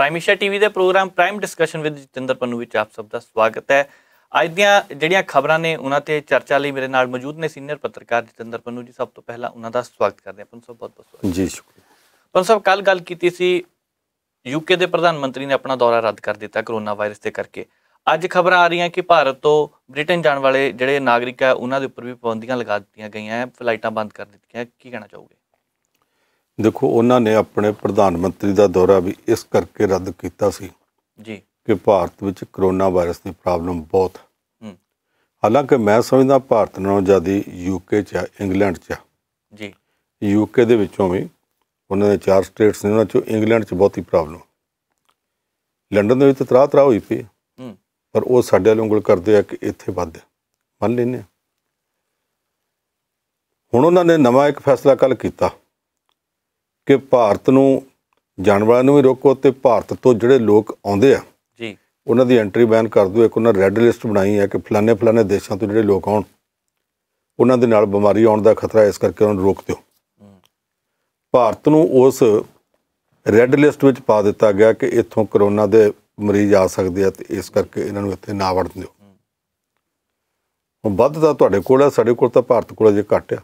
ਪ੍ਰਾਈਮੇਸ਼ਾ TV ਦੇ program Prime discussion with Jatinder Pannu ਵਿੱਚ ਆਪ ਸਭ ਦਾ ਸਵਾਗਤ ਹੈ ਅੱਜ ਦੀਆਂ ਜਿਹੜੀਆਂ ਖਬਰਾਂ ਨੇ ਉਹਨਾਂ ਤੇ ਚਰਚਾ ਲਈ ਮੇਰੇ ਨਾਲ ਮੌਜੂਦ ਨੇ ਸੀਨੀਅਰ ਪੱਤਰਕਾਰ ਜਤਿੰਦਰ ਪੰਨੂ ਜੀ ਸਭ ਤੋਂ ਪਹਿਲਾਂ ਉਹਨਾਂ ਦਾ ਸਵਾਗਤ ਕਰਦੇ ਹਾਂ ਪੰਨੂ ਸਾਹਿਬ ਬਹੁਤ ਬਹੁਤ ਸਵਾਗਤ ਜੀ ਸ਼ੁਕਰੀਆ ਪੰਨੂ ਸਾਹਿਬ ਕੱਲ ਗੱਲ ਕੀਤੀ ਸੀ ਯੂਕੇ ਦੇ ਪ੍ਰਧਾਨ ਮੰਤਰੀ ਨੇ ਆਪਣਾ ਦੌਰਾ ਰੱਦ ਕਰ ਦਿੱਤਾ ਕਰੋਨਾ ਵਾਇਰਸ ਦੇ ਕਰਕੇ ਅੱਜ ਖਬਰਾਂ ਆ ਰਹੀਆਂ ਕਿ ਭਾਰਤ ਤੋਂ ਬ੍ਰਿਟਨ ਜਾਣ ਵਾਲੇ ਜਿਹੜੇ ਨਾਗਰਿਕ ਆ ਉਹਨਾਂ ਦੇ ਉੱਪਰ ਵੀ ਪਾਬੰਦੀਆਂ ਲਗਾ ਦਿੱਤੀਆਂ ਗਈਆਂ ਫਲਾਈਟਾਂ ਬੰਦ ਕਰ ਦਿੱਤੀਆਂ ਕੀ ਕਹਿਣਾ ਚਾਹੋਗੇ ਦੇਖੋ ਉਹਨਾਂ ਨੇ ਆਪਣੇ ਪ੍ਰਧਾਨ ਮੰਤਰੀ ਦਾ ਦੌਰਾ ਵੀ ਇਸ ਕਰਕੇ ਰੱਦ ਕੀਤਾ ਸੀ ਜੀ ਕਿ ਭਾਰਤ ਵਿੱਚ ਕਰੋਨਾ ਵਾਇਰਸ ਦੀ ਪ੍ਰੋਬਲਮ ਬਹੁਤ ਹਾਲਾਂਕਿ ਮੈਂ ਸਮਝਦਾ ਭਾਰਤ ਨਾਲੋਂ ਜ਼ਿਆਦਾ ਯੂਕੇ 'ਚ ਇੰਗਲੈਂਡ 'ਚ ਜੀ ਯੂਕੇ ਦੇ ਵਿੱਚੋਂ ਵੀ ਉਹਨਾਂ ਦੇ ਚਾਰ ਸਟੇਟਸ ਨੇ ਉਹਨਾਂ 'ਚੋਂ ਇੰਗਲੈਂਡ 'ਚ ਬਹੁਤੀ ਪ੍ਰੋਬਲਮ ਲੰਡਨ ਦੇ ਵਿੱਚ ਤਰਾ ਤਰਾ ਹੋਈ ਪਈ ਪਰ ਉਹ ਸਾਡੇ ਵੱਲ ਉਂਗਲ ਕਰਦੇ ਆ ਕਿ ਇੱਥੇ ਵੱਧ ਮੰਨ ਲੈਨੇ ਹੁਣ ਉਹਨਾਂ ਨੇ ਨਵਾਂ ਇੱਕ ਫੈਸਲਾ ਕੱਲ ਕੀਤਾ ਕਿ ਭਾਰਤ ਨੂੰ ਜਾਣ ਵਾਲਿਆਂ ਨੂੰ ਵੀ ਰੋਕੋ ਤੇ ਭਾਰਤ ਤੋਂ ਜਿਹੜੇ ਲੋਕ ਆਉਂਦੇ ਆ ਜੀ ਉਹਨਾਂ ਦੀ ਐਂਟਰੀ ਬੈਨ ਕਰ ਦਿਓ ਇੱਕ ਉਹਨਾਂ ਰੈੱਡ ਲਿਸਟ ਬਣਾਈ ਹੈ ਕਿ ਫਲਾਣੇ ਫਲਾਣੇ ਦੇਸ਼ਾਂ ਤੋਂ ਜਿਹੜੇ ਲੋਕ ਆਉਣ ਉਹਨਾਂ ਦੇ ਨਾਲ ਬਿਮਾਰੀ ਆਉਣ ਦਾ ਖਤਰਾ ਇਸ ਕਰਕੇ ਉਹਨਾਂ ਨੂੰ ਰੋਕ ਦਿਓ ਭਾਰਤ ਨੂੰ ਉਸ ਰੈੱਡ ਲਿਸਟ ਵਿੱਚ ਪਾ ਦਿੱਤਾ ਗਿਆ ਕਿ ਇੱਥੋਂ ਕਰੋਨਾ ਦੇ ਮਰੀਜ਼ ਆ ਸਕਦੇ ਆ ਤੇ ਇਸ ਕਰਕੇ ਇਹਨਾਂ ਨੂੰ ਇੱਥੇ ਨਾ ਵੜਨ ਦਿਓ ਹੁਣ ਵੱਧ ਤਾਂ ਤੁਹਾਡੇ ਕੋਲ ਆ ਸਾਡੇ ਕੋਲ ਤਾਂ ਭਾਰਤ ਕੋਲ ਜੇ ਘਟਿਆ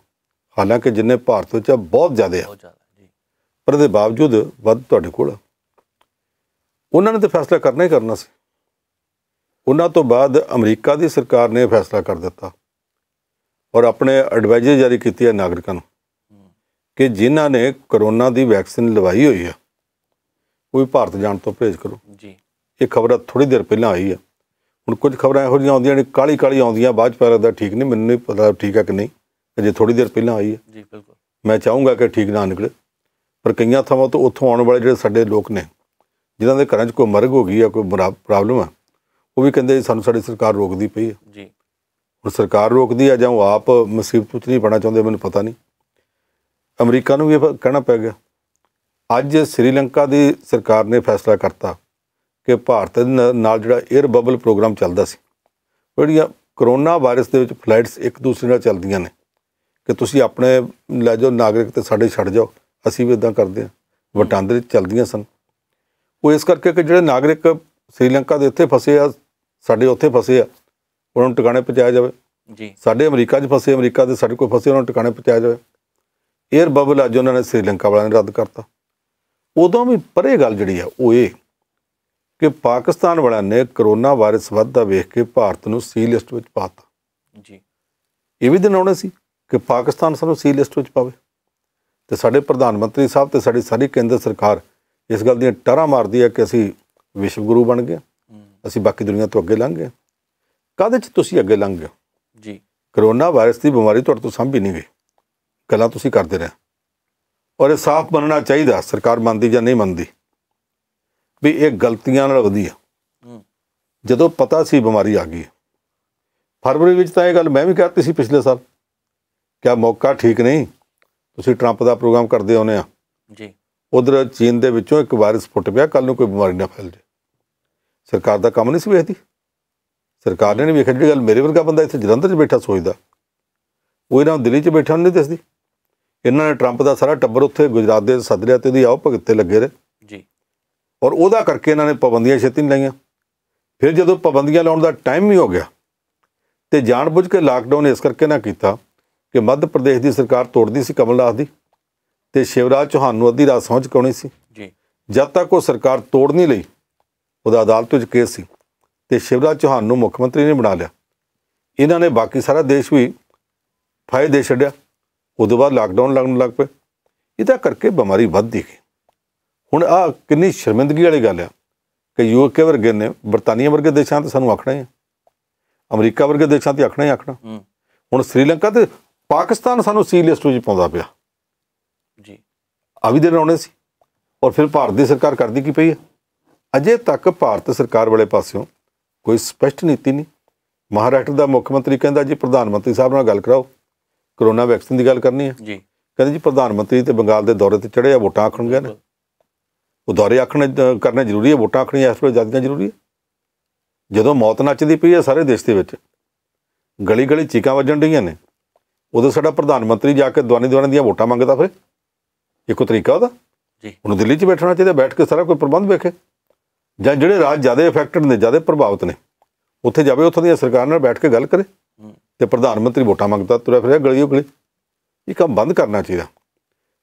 ਹਾਲਾਂਕਿ ਜਿੰਨੇ ਭਾਰਤ ਵਿੱਚ ਆ ਬਹੁਤ ਜ਼ਿਆਦਾ ਆ ਪਰ ਇਹਦੇ ਬਾਵਜੂਦ ਵੱਧ ਤੁਹਾਡੇ ਕੋਲ ਉਹਨਾਂ ਨੇ ਤਾਂ ਫੈਸਲਾ ਕਰਨਾ ਹੀ ਕਰਨਾ ਸੀ ਉਹਨਾਂ ਤੋਂ ਬਾਅਦ ਅਮਰੀਕਾ ਦੀ ਸਰਕਾਰ ਨੇ ਫੈਸਲਾ ਕਰ ਦਿੱਤਾ ਔਰ ਆਪਣੇ ਐਡਵਾਈਜ਼ਰ ਜਾਰੀ ਕੀਤੀ ਹੈ ਨਾਗਰਿਕਾਂ ਨੂੰ ਕਿ ਜਿਨ੍ਹਾਂ ਨੇ ਕਰੋਨਾ ਦੀ ਵੈਕਸੀਨ ਲਵਾਈ ਹੋਈ ਹੈ ਉਹ ਵੀ ਭਾਰਤ ਜਾਣ ਤੋਂ ਪਰਹੇਜ਼ ਕਰੋ ਜੀ ਇਹ ਖਬਰ ਥੋੜੀ ਦੇਰ ਪਹਿਲਾਂ ਆਈ ਹੈ ਹੁਣ ਕੁਝ ਖਬਰਾਂ ਇਹੋ ਜਿਹੀਆਂ ਆਉਂਦੀਆਂ ਨੇ ਕਾਲੀ ਕਾਲੀ ਆਉਂਦੀਆਂ ਬਾਅਦ ਪੈਰ ਦਾ ਠੀਕ ਨਹੀਂ ਮੈਨੂੰ ਨਹੀਂ ਪਤਾ ਠੀਕ ਹੈ ਕਿ ਨਹੀਂ ਅਜੇ ਥੋੜੀ ਦੇਰ ਪਹਿਲਾਂ ਆਈ ਹੈ ਜੀ ਬਿਲਕੁਲ ਮੈਂ ਚਾਹੂੰਗਾ ਕਿ ਠੀਕ ਨਾ ਨਿਕਲੇ ਪਰ ਕਈਆਂ ਥਾਵਾਂ ਤੋਂ ਉੱਥੋਂ ਆਉਣ ਵਾਲੇ ਜਿਹੜੇ ਸਾਡੇ ਲੋਕ ਨੇ ਜਿਨ੍ਹਾਂ ਦੇ ਘਰਾਂ 'ਚ ਕੋਈ ਮਰਗ ਹੋ ਗਈ ਆ ਕੋਈ ਪ੍ਰੋਬਲਮ ਆ ਉਹ ਵੀ ਕਹਿੰਦੇ ਸਾਨੂੰ ਸਾਡੀ ਸਰਕਾਰ ਰੋਕਦੀ ਪਈ ਹੈ ਜੀ ਹੁਣ ਸਰਕਾਰ ਰੋਕਦੀ ਆ ਜਾਂ ਉਹ ਆਪ ਮੁਸੀਬਤ ਵਿੱਚ ਨਹੀਂ ਪੜਨਾ ਚਾਹੁੰਦੇ ਮੈਨੂੰ ਪਤਾ ਨਹੀਂ ਅਮਰੀਕਾ ਨੂੰ ਵੀ ਕਹਿਣਾ ਪੈ ਗਿਆ ਅੱਜ ਸ੍ਰੀਲੰਕਾ ਦੀ ਸਰਕਾਰ ਨੇ ਫੈਸਲਾ ਕਰਤਾ ਕਿ ਭਾਰਤ ਦੇ ਨਾਲ ਜਿਹੜਾ 에ਅਰ ਬਬਲ ਪ੍ਰੋਗਰਾਮ ਚੱਲਦਾ ਸੀ ਜਿਹੜੀਆਂ ਕਰੋਨਾ ਵਾਇਰਸ ਦੇ ਵਿੱਚ ਫਲਾਈਟਸ ਇੱਕ ਦੂਸਰੇ ਨਾਲ ਚੱਲਦੀਆਂ ਨੇ ਕਿ ਤੁਸੀਂ ਆਪਣੇ ਲੈ ਜਾਓ ਨਾਗਰਿਕ ਤੇ ਸਾਡੇ ਛੱਡ ਜਾਓ ਅਸੀਂ ਵੀ ਇਦਾਂ ਕਰਦੇ ਆ ਵਟਾਂਦਰੇ ਚੱਲਦੀਆਂ ਸਨ ਉਹ ਇਸ ਕਰਕੇ ਕਿ ਜਿਹੜੇ ਨਾਗਰਿਕ ਸ੍ਰੀਲੰਕਾ ਦੇ ਇੱਥੇ ਫਸੇ ਆ ਸਾਡੇ ਉੱਥੇ ਫਸੇ ਆ ਉਹਨਾਂ ਨੂੰ ਟਿਕਾਣੇ ਪਹੁੰਚਾਇਆ ਜਾਵੇ ਜੀ ਸਾਡੇ ਅਮਰੀਕਾ 'ਚ ਫਸੇ ਅਮਰੀਕਾ ਦੇ ਸਾਡੇ ਕੋਲ ਫਸੇ ਉਹਨਾਂ ਨੂੰ ਟਿਕਾਣੇ ਪਹੁੰਚਾਇਆ ਜਾਵੇ 에ਅਰ ਬਬਲ ਅੱਜ ਉਹਨਾਂ ਨੇ ਸ੍ਰੀਲੰਕਾ ਵਾਲਿਆਂ ਨੇ ਰੱਦ ਕਰਤਾ ਉਦੋਂ ਵੀ ਪਰੇ ਗੱਲ ਜਿਹੜੀ ਆ ਉਹ ਇਹ ਕਿ ਪਾਕਿਸਤਾਨ ਵਾਲਿਆਂ ਨੇ ਕਰੋਨਾ ਵਾਇਰਸ ਵੱਧਦਾ ਵੇਖ ਕੇ ਭਾਰਤ ਨੂੰ ਸੀ ਲਿਸਟ ਵਿੱਚ ਪਾਤਾ ਜੀ ਇਹ ਵੀ ਦਿਨ ਆਉਣੇ ਸੀ ਕਿ ਪਾਕਿਸਤਾਨ ਸਾਨੂੰ ਸੀ ਲਿਸਟ ਵਿੱਚ ਪਾਵੇ ਤੇ ਸਾਡੇ ਪ੍ਰਧਾਨ ਮੰਤਰੀ ਸਾਹਿਬ ਤੇ ਸਾਡੀ ਸਾਰੀ ਕੇਂਦਰ ਸਰਕਾਰ ਇਸ ਗੱਲ ਦੀਆਂ ਟਰਾਂ ਮਾਰਦੀ ਹੈ ਕਿ ਅਸੀਂ ਵਿਸ਼ਵ ਗੁਰੂ ਬਣ ਗਏ ਅਸੀਂ ਬਾਕੀ ਦੁਨੀਆ ਤੋਂ ਅੱਗੇ ਲੰਘ ਗਏ ਕਾਦੇ ਚ ਤੁਸੀਂ ਅੱਗੇ ਲੰਘ ਗਏ ਜੀ ਕਰੋਨਾ ਵਾਇਰਸ ਦੀ ਬਿਮਾਰੀ ਤੁਹਾਡੇ ਤੋਂ ਸੰਭੀ ਨਹੀਂ ਗਈ ਗੱਲਾਂ ਤੁਸੀਂ ਕਰਦੇ ਰਹੇ ਔਰ ਇਹ ਸਾਫ਼ ਬਣਨਾ ਚਾਹੀਦਾ ਸਰਕਾਰ ਮੰਨਦੀ ਜਾਂ ਨਹੀਂ ਮੰਨਦੀ ਵੀ ਇਹ ਗਲਤੀਆਂ ਨਾਲ ਹੁੰਦੀ ਆ ਜਦੋਂ ਪਤਾ ਸੀ ਬਿਮਾਰੀ ਆ ਗਈ ਫਰਵਰੀ ਵਿੱਚ ਤਾਂ ਇਹ ਗੱਲ ਮੈਂ ਵੀ ਕਹਤੀ ਸੀ ਪਿਛਲੇ ਸਾਲ ਆ ਮੌਕਾ ਠੀਕ ਨਹੀਂ ਤੁਸੀਂ ਟਰੰਪ ਦਾ ਪ੍ਰੋਗਰਾਮ ਕਰਦੇ ਆਉਨੇ ਆ ਜੀ ਉਧਰ ਚੀਨ ਦੇ ਵਿੱਚੋਂ ਇੱਕ ਵਾਇਰਸ ਫੁੱਟ ਪਿਆ ਕੱਲ ਨੂੰ ਕੋਈ ਬਿਮਾਰੀ ਨਾ ਫੈਲ ਜੇ ਸਰਕਾਰ ਦਾ ਕੰਮ ਨਹੀਂ ਸੀ ਵੇਖਦੀ ਸਰਕਾਰ ਨੇ ਨਹੀਂ ਵੇਖਿਆ ਜਿਹੜੀ ਗੱਲ ਮੇਰੇ ਵਰਗਾ ਬੰਦਾ ਇੱਥੇ ਜਲੰਧਰ 'ਚ ਬੈਠਾ ਸੋਚਦਾ ਉਹ ਇਹਨਾਂ ਦਿੱਲੀ 'ਚ ਬੈਠਾ ਨਹੀਂ ਦੱਸਦੀ ਇਹਨਾਂ ਨੇ ਟਰੰਪ ਦਾ ਸਾਰਾ ਟੱਬਰ ਉੱਥੇ ਗੁਜਰਾਤ ਦੇ ਸਦਰਿਆ ਤੇ ਦੀ ਆਉ ਭਗਤ ਤੇ ਲੱਗੇ ਰਹੇ ਜੀ ਔਰ ਉਹਦਾ ਕਰਕੇ ਇਹਨਾਂ ਨੇ ਪਾਬੰਦੀਆਂ ਛੇਤੀ ਨਹੀਂ ਲਾਈਆਂ ਫਿਰ ਜਦੋਂ ਪਾਬੰਦੀਆਂ ਲਾਉਣ ਦਾ ਟਾਈਮ ਹੀ ਹੋ ਗਿਆ ਤੇ ਜਾਣਬੁੱਝ ਕੇ ਲਾਕਡਾਊਨ ਇਸ ਕਰਕੇ ਨਾ ਕੀਤਾ ਕਿ ਮੱਧ ਪ੍ਰਦੇਸ਼ ਦੀ ਸਰਕਾਰ ਤੋੜਨੀ ਸੀ ਕਮਲਨਾਥ ਦੀ ਤੇ ਸ਼ਿਵਰਾਜ ਚੌਹਾਨ ਨੂੰ ਅੱਧੀ ਰਾਤ ਸਮਝ ਕਾਉਣੀ ਸੀ ਜੀ ਜਦ ਤੱਕ ਉਹ ਸਰਕਾਰ ਤੋੜਨੀ ਲਈ ਉਹਦਾ ਅਦਾਲਤ ਵਿੱਚ ਕੇਸ ਸੀ ਤੇ ਸ਼ਿਵਰਾਜ ਚੌਹਾਨ ਨੂੰ ਮੁੱਖ ਮੰਤਰੀ ਨੇ ਬਣਾ ਲਿਆ ਇਹਨਾਂ ਨੇ ਬਾਕੀ ਸਾਰਾ ਦੇਸ਼ ਵੀ ਫਾਇਦੇ ਦੇ ਛੱਡਿਆ ਉਦੋਂ ਬਾਅਦ ਲਾਕਡਾਊਨ ਲੱਗਣ ਲੱਗ ਪਏ ਇਹਦਾ ਕਰਕੇ ਬਿਮਾਰੀ ਦੀ ਗਈ ਹੁਣ ਆ ਕਿੰਨੀ ਸ਼ਰਮਿੰਦਗੀ ਵਾਲੀ ਗੱਲ ਆ ਕਿ ਯੂਕੇ ਵਰਗੇ ਨੇ ਬਰਤਾਨੀਆ ਵਰਗੇ ਦੇਸ਼ਾਂ ਤੇ ਸਾਨੂੰ ਆਖਣਾ ਹੈ ਅਮਰੀਕਾ ਵਰਗੇ ਦੇਸ਼ਾਂ ਤੇ ਆਖਣਾ ਹੀ ਆਖਣਾ ਹੁਣ ਸ੍ਰੀਲੰਕਾ ਤੇ ਪਾਕਿਸਤਾਨ ਸਾਨੂੰ ਸੀ ਲਿਸਟ ਵਿੱਚ ਪਾਉਂਦਾ ਪਿਆ ਜੀ ਆ ਵੀ ਦਿਨ ਆਉਣੇ ਸੀ ਔਰ ਫਿਰ ਭਾਰਤ ਦੀ ਸਰਕਾਰ ਕਰਦੀ ਕੀ ਪਈ ਹੈ ਅਜੇ ਤੱਕ ਭਾਰਤ ਸਰਕਾਰ ਵਾਲੇ ਪਾਸਿਓਂ ਕੋਈ ਸਪਸ਼ਟ ਨੀਤੀ ਨਹੀਂ ਮਹਾਰਾਸ਼ਟਰ ਦਾ ਮੁੱਖ ਮੰਤਰੀ ਕਹਿੰਦਾ ਜੀ ਪ੍ਰਧਾਨ ਮੰਤਰੀ ਸਾਹਿਬ ਨਾਲ ਗੱਲ ਕਰਾਓ ਕਰੋਨਾ ਵੈਕਸੀਨ ਦੀ ਗੱਲ ਕਰਨੀ ਹੈ ਜੀ ਕਹਿੰਦੇ ਜੀ ਪ੍ਰਧਾਨ ਮੰਤਰੀ ਤੇ ਬੰਗਾਲ ਦੇ ਦੌਰੇ ਤੇ ਚੜ੍ਹੇ ਆ ਵੋਟਾਂ ਆਖਣਗੇ ਨੇ ਉਹ ਦੌਰੇ ਆਖਣੇ ਕਰਨੇ ਜ਼ਰੂਰੀ ਹੈ ਵੋਟਾਂ ਆਖਣੀਆਂ ਇਸ ਵੇਲੇ ਜ਼ਿਆਦਾ ਜ਼ਰੂਰੀ ਹੈ ਜਦੋਂ ਮੌਤ ਨੱਚਦੀ ਪਈ ਹੈ ਸਾਰੇ ਦੇਸ਼ ਦੇ ਵਿੱਚ ਗਲੀ ਗਲੀ ਚੀਕਾਂ ਵੱਜਣ ਡੀਆਂ ਨੇ ਉਦੋਂ ਸਾਡਾ ਪ੍ਰਧਾਨ ਮੰਤਰੀ ਜਾ ਕੇ ਦਵਾਨੀ ਦਵਾਨੀ ਦੀਆਂ ਵੋਟਾਂ ਮੰਗਦਾ ਫਿਰ ਇੱਕੋ ਤਰੀਕਾ ਉਹਦਾ ਜੀ ਉਹਨੂੰ ਦਿੱਲੀ 'ਚ ਬੈਠਣਾ ਚਾਹੀਦਾ ਬੈਠ ਕੇ ਸਾਰਾ ਕੋਈ ਪ੍ਰਬੰਧ ਵੇਖੇ ਜਾਂ ਜਿਹੜੇ ਰਾਜ ਜ਼ਿਆਦਾ ਇਫੈਕਟਡ ਨੇ ਜ਼ਿਆਦਾ ਪ੍ਰਭਾਵਿਤ ਨੇ ਉੱਥੇ ਜਾਵੇ ਉੱਥੋਂ ਦੀ ਸਰਕਾਰ ਨਾਲ ਬੈਠ ਕੇ ਗੱਲ ਕਰੇ ਤੇ ਪ੍ਰਧਾਨ ਮੰਤਰੀ ਵੋਟਾਂ ਮੰਗਦਾ ਤੁਰਿਆ ਫਿਰਿਆ ਗਲੀਓ ਗਲੀ ਇਹ ਕੰਮ ਬੰਦ ਕਰਨਾ ਚਾਹੀਦਾ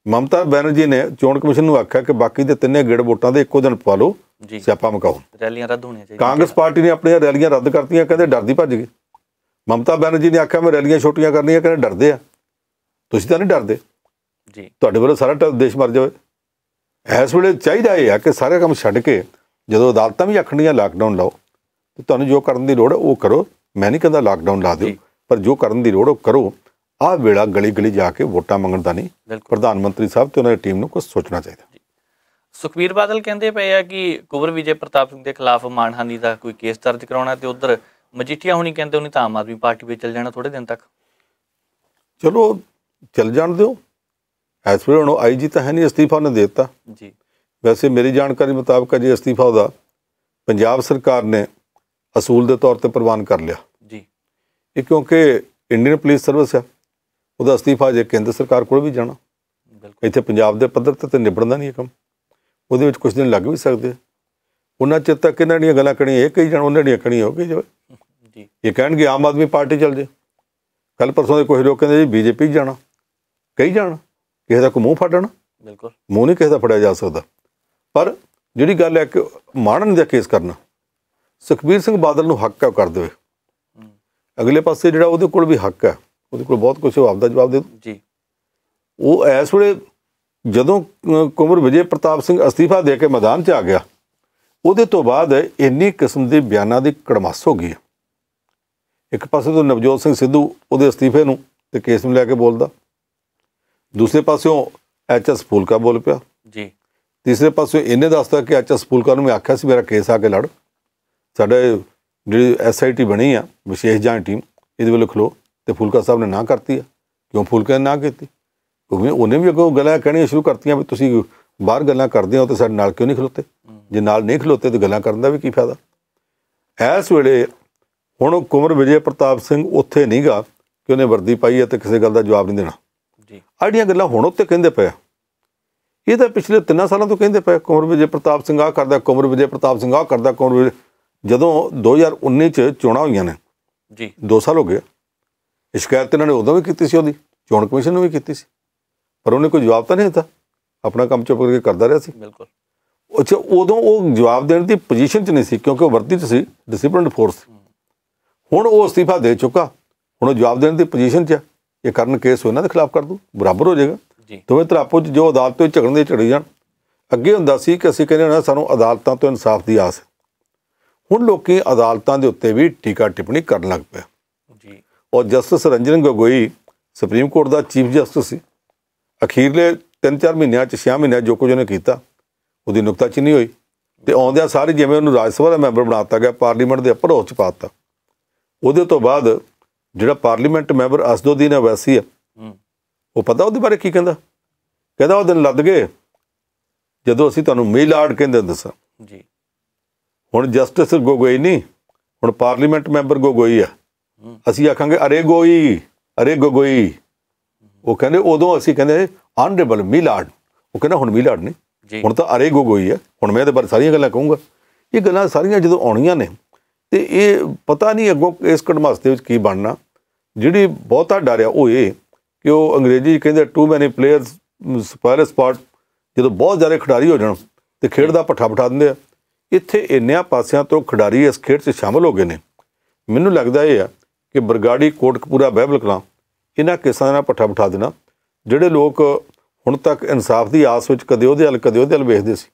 ਮਮਤਾ ਬੈਨਰਜੀ ਨੇ ਚੋਣ ਕਮਿਸ਼ਨ ਨੂੰ ਆਖਿਆ ਕਿ ਬਾਕੀ ਦੇ ਤਿੰਨੇ ਗੇੜ ਵੋਟਾਂ ਦੇ ਇੱਕੋ ਦਿਨ ਪਵਾ ਲਓ ਸਿਆਪਾ ਮਕਾਓ ਰੈਲੀਆਂ ਰੱਦ ਹੋਣੀਆਂ ਚਾਹੀਦੀਆਂ ਕਾਂਗਰਸ ਪਾਰਟੀ ਨੇ ਆਪਣੀਆਂ ਰੈਲੀਆਂ ਰੱਦ ਕਰਤੀਆਂ ਕਹਿੰਦੇ ਡਰਦੀ ਭੱਜ ਗਈ ਮਮਤਾ ਬੈਨਰਜੀ ਨੇ ਆਖਿਆ ਮੈਂ ਰੈਲੀਆਂ ਛੋਟੀਆਂ ਕਰਨੀਆਂ ਕਹਿੰਦੇ ਡਰਦੇ ਆ ਤੁਸੀਂ ਤਾਂ ਨਹੀਂ ਡਰਦੇ ਜੀ ਤੁਹਾਡੇ ਵੱਲੋਂ ਸਾਰਾ ਦੇਸ਼ ਮਰ ਜਾਵੇ ਇਸ ਵੇਲੇ ਚਾਹੀਦਾ ਇਹ ਆ ਕਿ ਸਾਰੇ ਕੰਮ ਛੱਡ ਕੇ ਜਦੋਂ ਅਦਾਲਤਾਂ ਵੀ ਆਖਣੀਆਂ ਲਾਕਡਾਊਨ ਲਾਓ ਤੇ ਤੁਹਾਨੂੰ ਜੋ ਕਰਨ ਦੀ ਲੋੜ ਹੈ ਉਹ ਕਰੋ ਮੈਂ ਨਹੀਂ ਕਹਿੰਦਾ ਲਾਕਡਾਊਨ ਲਾ ਦਿਓ ਪਰ ਜੋ ਕਰਨ ਦੀ ਲੋੜ ਉਹ ਕਰੋ ਆ ਵੇਲਾ ਗਲੀ ਗਲੀ ਜਾ ਕੇ ਵੋਟਾਂ ਮੰਗਣ ਦਾ ਨਹੀਂ ਪ੍ਰਧਾਨ ਮੰਤਰੀ ਸਾਹਿਬ ਤੇ ਉਹਨਾਂ ਦੀ ਟੀਮ ਨੂੰ ਕੁਝ ਸੋਚਣਾ ਚਾਹੀਦਾ ਸੁਖਵੀਰ ਬਾਦਲ ਕਹਿੰਦੇ ਪਏ ਆ ਕਿ ਕੁਵਰ ਵਿਜੇ ਪ੍ਰਤਾਪ ਸਿੰਘ ਦੇ ਖਿਲਾਫ ਮਾਨਹਾਨੀ ਦਾ ਕੋਈ ਕੇਸ ਦਰਜ ਕਰਾਉਣਾ ਤੇ ਉਧਰ ਮਜੀਠੀਆ ਹੁਣੀ ਕਹਿੰਦੇ ਉਹਨੇ ਤਾਂ ਆਮ ਆਦਮੀ ਪਾਰਟੀ ਵਿੱਚ ਚੱਲ ਜਾਣਾ ਥੋੜੇ ਦਿਨ ਤੱਕ ਚਲੋ ਚੱਲ ਜਾਣ ਦਿਓ ਐਸ ਪਰ ਉਹ ਆਈਜੀ ਤਾਂ ਹੈ ਨਹੀਂ ਅਸਤੀਫਾ ਉਹਨੇ ਦਿੱਤਾ ਜੀ ਵੈਸੇ ਮੇਰੀ ਜਾਣਕਾਰੀ ਮੁਤਾਬਕ ਜੇ ਅਸਤੀਫਾ ਉਹਦਾ ਪੰਜਾਬ ਸਰਕਾਰ ਨੇ ਅਸੂਲ ਦੇ ਤੌਰ ਤੇ ਪ੍ਰਵਾਨ ਕਰ ਲਿਆ ਜੀ ਇਹ ਕਿਉਂਕਿ ਇੰਡੀਅਨ ਪੁਲਿਸ ਸਰਵਿਸ ਹੈ ਉਹਦਾ ਅਸਤੀਫਾ ਜੇ ਕੇਂਦਰ ਸਰਕਾਰ ਕੋਲ ਵੀ ਜਾਣਾ ਬਿਲਕੁਲ ਇੱਥੇ ਪੰਜਾਬ ਦੇ ਪੱਧਰ ਤੇ ਨਿਬੜਦਾ ਨਹੀਂ ਇਹ ਕੰਮ ਉਹਦੇ ਵਿੱਚ ਕੁਝ ਦਿਨ ਲੱਗ ਵੀ ਸਕਦੇ ਉਹਨਾਂ ਚਿਰ ਤੱਕ ਇਹਨਾਂ ਦੀਆਂ ਗੱਲਾਂ ਕਣੀਆਂ ਇਹ ਕਹੀ ਜਾਣ ਉਹਨਾਂ ਦੀਆਂ ਕਣੀਆਂ ਹੋ ਗਈ ਜਾਵੇ ਜੀ ਇਹ ਕਹਿਣਗੇ ਆਮ ਆਦਮੀ ਪਾਰਟੀ ਚੱਲ ਜੇ ਕੱਲ ਪਰਸੋਂ ਦੇ ਕੋਈ ਲੋਕ ਕਹਿੰਦੇ ਜੀ ਬੀਜੇਪੀ ਜਾਣਾ ਕਹੀ ਜਾਣ ਕਿਸੇ ਦਾ ਕੋ ਮੂੰਹ ਫਾੜਣਾ ਬਿਲਕੁਲ ਮੂੰਹ ਨਹੀਂ ਕਿਸੇ ਦਾ ਫੜਿਆ ਜਾ ਸਕਦਾ ਪਰ ਜਿਹੜੀ ਗੱਲ ਹੈ ਕਿ ਮਾਣਨ ਦਾ ਕੇਸ ਕਰਨਾ ਸੁਖਬੀਰ ਸਿੰਘ ਬਾਦਲ ਨੂੰ ਹੱਕ ਕਰ ਦੇਵੇ ਅਗਲੇ ਪਾਸੇ ਜਿਹੜਾ ਉਹਦੇ ਕੋਲ ਵੀ ਹੱਕ ਹੈ ਉਹਦੇ ਕੋਲ ਬਹੁਤ ਕੁਝ ਆਪਦਾ ਜਵਾਬ ਦੇ ਜੀ ਉਹ ਐਸ ਵੇਲੇ ਜਦੋਂ ਕੁਮਰ ਵਿਜੇ ਪ੍ਰਤਾਪ ਸਿੰਘ ਅਸਤੀਫਾ ਦੇ ਕੇ ਮੈਦਾਨ 'ਚ ਆ ਗਿਆ ਉਹਦੇ ਤੋਂ ਬਾਅਦ ਇੰਨੀ ਕਿਸਮ ਦੇ ਬਿਆਨਾਂ ਦੀ ਕੜਮਾਸ ਹੋ ਗਈ ਇੱਕ ਪਾਸੇ ਤੋਂ ਨਵਜੋਤ ਸਿੰਘ ਸਿੱਧੂ ਉਹਦੇ ਅਸਤੀਫੇ ਨੂੰ ਤੇ ਕੇਸ ਨੂੰ ਲੈ ਕੇ ਬੋਲਦਾ ਦੂਸਰੇ ਪਾਸਿਓਂ ਐਚਐਸ ਫੂਲਕਾ ਬੋਲ ਪਿਆ ਜੀ ਤੀਸਰੇ ਪਾਸਿਓਂ ਇਹਨੇ ਦੱਸਦਾ ਕਿ ਐਚਐਸ ਫੂਲਕਾ ਨੂੰ ਮੈਂ ਆਖਿਆ ਸੀ ਮੇਰਾ ਕੇਸ ਆ ਕੇ ਲੜ ਸਾਡੇ ਜਿਹੜੀ ਐਸਆਈਟੀ ਬਣੀ ਆ ਵਿਸ਼ੇਸ਼ ਜਾਂਚ ਟੀਮ ਇਹਦੇ ਵੱਲੋਂ ਖਲੋ ਤੇ ਫੂਲਕਾ ਸਾਹਿਬ ਨੇ ਨਾ ਕਰਤੀ ਆ ਕਿਉਂ ਫੂਲਕਾ ਨੇ ਨਾ ਕੀਤੀ ਕਿਉਂਕਿ ਉਹਨੇ ਵੀ ਅਗੋ ਗੱਲਾਂ ਕਹਿਣੀਆਂ ਸ਼ੁਰੂ ਕਰਤੀਆਂ ਵੀ ਤੁਸੀਂ ਬਾਹਰ ਗੱਲਾਂ ਕਰਦੇ ਹੋ ਤੇ ਸਾਡੇ ਨਾਲ ਕਿਉਂ ਨਹੀਂ ਖਲੋਤੇ ਜੇ ਨਾਲ ਨਹੀਂ ਖਲੋਤੇ ਤੇ ਗੱਲਾਂ ਕਰਨ ਦਾ ਵੀ ਕੀ ਫਾਇਦਾ ਐਸ ਵੇਲੇ ਹੁਣ ਕੁਮਰ ਵਿਜੇ ਪ੍ਰਤਾਪ ਸਿੰਘ ਉੱਥੇ ਨਹੀਂਗਾ ਕਿ ਉਹਨੇ ਵਰਦੀ ਪਾਈ ਹੈ ਤੇ ਕਿਸੇ ਗੱਲ ਦਾ ਜਵਾਬ ਨਹੀਂ ਦੇਣਾ ਜੀ ਆੜੀਆਂ ਗੱਲਾਂ ਹੁਣ ਉੱਤੇ ਕਹਿੰਦੇ ਪਏ ਇਹ ਤਾਂ ਪਿਛਲੇ 3 ਸਾਲਾਂ ਤੋਂ ਕਹਿੰਦੇ ਪਏ ਕੁਮਰ ਵਿਜੇ ਪ੍ਰਤਾਪ ਸਿੰਘ ਆ ਕਰਦਾ ਕੁਮਰ ਵਿਜੇ ਪ੍ਰਤਾਪ ਸਿੰਘ ਆ ਕਰਦਾ ਕੁਮਰ ਜਦੋਂ 2019 ਚ ਚੋਣਾਂ ਹੋਈਆਂ ਨੇ ਜੀ 2 ਸਾਲ ਹੋ ਗਏ ਸ਼ਿਕਾਇਤ ਇਹਨਾਂ ਨੇ ਉਦੋਂ ਵੀ ਕੀਤੀ ਸੀ ਉਹਦੀ ਚੋਣ ਕਮਿਸ਼ਨ ਨੂੰ ਵੀ ਕੀਤੀ ਸੀ ਪਰ ਉਹਨੇ ਕੋਈ ਜਵਾਬ ਤਾਂ ਨਹੀਂ ਦਿੱਤਾ ਆਪਣਾ ਕੰਮ ਚੁੱਪ ਕਰਕੇ ਕਰਦਾ ਰਿਹਾ ਸੀ ਬਿਲਕੁਲ ਉਹ ਚ ਉਦੋਂ ਉਹ ਜਵਾਬ ਦੇਣ ਦੀ ਪੋਜੀਸ਼ਨ 'ਚ ਨਹੀਂ ਸੀ ਕਿਉਂਕਿ ਉਹ ਵਰਦੀ 'ਚ ਸੀ ਡਿਸਪਲਿਨਡ ਫੋਰਸ ਸੀ ਹੁਣ ਉਹ ਅਸਤੀਫਾ ਦੇ ਚੁੱਕਾ ਹੁਣ ਜਵਾਬ ਦੇਣ ਦੀ ਪੋਜੀਸ਼ਨ 'ਚ ਆ ਇਹ ਕਰਨ ਕੇਸ ਹੋਇਆ ਇਹਨਾਂ ਦੇ ਖਿਲਾਫ ਕਰ ਦੂ ਬਰਾਬਰ ਹੋ ਜਾਏਗਾ ਦੋਵੇਂ ਤਰ੍ਹਾਂ ਆਪੋ ਜੋ ਅਦਾਲਤ ਤੋਂ ਝਗੜਨ ਦੇ ਝੜੀ ਜਾਣ ਅੱਗੇ ਹੁੰਦਾ ਸੀ ਕਿ ਅਸੀਂ ਕਹਿੰਦੇ ਹਾਂ ਸਾਨੂੰ ਅਦਾਲਤਾਂ ਤੋਂ ਇਨਸਾਫ ਦੀ ਆਸ ਹੈ ਹੁਣ ਲੋਕੀ ਅਦਾਲਤਾਂ ਦੇ ਉੱਤੇ ਵੀ ਟੀਕਾ ਟਿੱਪਣੀ ਕਰਨ ਲੱਗ ਪਏ ਜੀ ਔਰ justice Ranjan Gogoi supreme court ਦਾ ਚੀਫ ਜਸਟਿਸ ਸੀ ਅਖੀਰਲੇ 3-4 ਮਹੀਨਿਆਂ ਚ 6 ਮਹੀਨਿਆਂ ਜੋ ਕੁਝ ਉਹਨੇ ਕੀਤਾ ਉਹਦੀ ਨੁਕਤਾਚੀਨੀ ਹੋਈ ਤੇ ਆਉਂਦਿਆਂ ਸਾਰੇ ਜਿਵੇਂ ਉਹਨੂੰ ਰਾਜ ਸਭਾ ਦਾ ਮੈਂਬਰ ਬਣਾਤਾ ਗਿਆ ਪਾਰਲੀਮੈਂਟ ਦੇ ਅਪਰ ਹਾਊਸ ਚ ਪਾਤਾ ਉਹਦੇ ਤੋਂ ਬਾਅਦ ਜਿਹੜਾ ਪਾਰਲੀਮੈਂਟ ਮੈਂਬਰ ਅਸਦੋਦੀਨ ਅਵੈਸੀ ਆ ਉਹ ਪਤਾ ਉਹਦੇ ਬਾਰੇ ਕੀ ਕਹਿੰਦਾ ਕਹਿੰਦਾ ਉਹ ਦਿਨ ਲੱਦ ਗਏ ਜਦੋਂ ਅਸੀਂ ਤੁਹਾਨੂੰ ਮੇਲਾਰਡ ਕਹਿੰਦੇ ਹੁੰਦੇ ਸਾਂ ਜੀ ਹੁਣ ਜਸਟਿਸ ਗੋਗੋਈ ਨਹੀਂ ਹੁਣ ਪਾਰਲੀਮੈਂਟ ਮੈਂਬਰ ਗੋਗੋਈ ਆ ਅਸੀਂ ਆਖਾਂਗੇ ਅਰੇ ਗੋਈ ਅਰੇ ਗੋਗੋਈ ਉਹ ਕਹਿੰਦੇ ਉਦੋਂ ਅਸੀਂ ਕਹਿੰਦੇ ਆਨਰੇਬਲ ਮਿਲਾਡ ਉਹ ਕਹਿੰਦਾ ਹੁਣ ਮਿਲਾਡ ਨਹੀਂ ਹੁਣ ਤਾਂ ਅਰੇ ਗੋਗੋਈ ਆ ਹੁਣ ਮੈਂ ਇਹਦੇ ਬਾਰੇ ਸਾਰੀਆਂ ਗੱਲਾਂ ਕਹੂੰਗਾ ਇਹ ਗੱਲਾਂ ਸਾਰੀਆਂ ਜਦੋਂ ਆਉਣੀਆਂ ਨੇ ਤੇ ਇਹ ਪਤਾ ਨਹੀਂ ਅੱਗੋਂ ਇਸ ਕੜਮਾਸ ਦੇ ਵਿੱਚ ਕੀ ਬਣਨਾ ਜਿਹੜੀ ਬਹੁਤਾ ਡਰਿਆ ਉਹ ਇਹ ਕਿ ਉਹ ਅੰਗਰੇਜ਼ੀ ਕਹਿੰਦੇ ਟੂ ਮੈਨੀ ਪਲੇਅਰਸ ਸਪਾਇਰ ਸਪਾਟ ਜਦੋਂ ਬਹੁਤ ਜ਼ਿਆਦਾ ਖਿਡਾਰੀ ਹੋ ਜਾਣ ਤੇ ਖੇਡ ਦਾ ਪੱਠਾ ਪਟਾ ਦਿੰਦੇ ਆ ਇੱਥੇ ਇੰਨਿਆਂ ਪਾਸਿਆਂ ਤੋਂ ਖਿਡਾਰੀ ਇਸ ਖੇਡ 'ਚ ਸ਼ਾਮਲ ਹੋ ਗਏ ਨੇ ਮੈਨੂੰ ਲੱਗਦਾ ਇਹ ਆ ਕਿ ਬਰਗਾੜੀ ਕੋਟਕਪੂਰਾ ਬਹਿਬਲ ਕਲਾ ਇਹਨਾਂ ਕਿਸਾਨਾਂ ਨਾਲ ਪੱਠਾ ਪਟਾ ਦੇਣਾ ਜਿਹੜੇ ਲੋਕ ਹੁਣ ਤੱਕ ਇਨਸਾਫ ਦੀ ਆਸ ਵਿੱਚ ਕਦੇ ਉਹਦੇ ਹਲ ਕਦੇ ਉਹਦੇ ਹਲ ਵੇਖਦੇ ਸੀ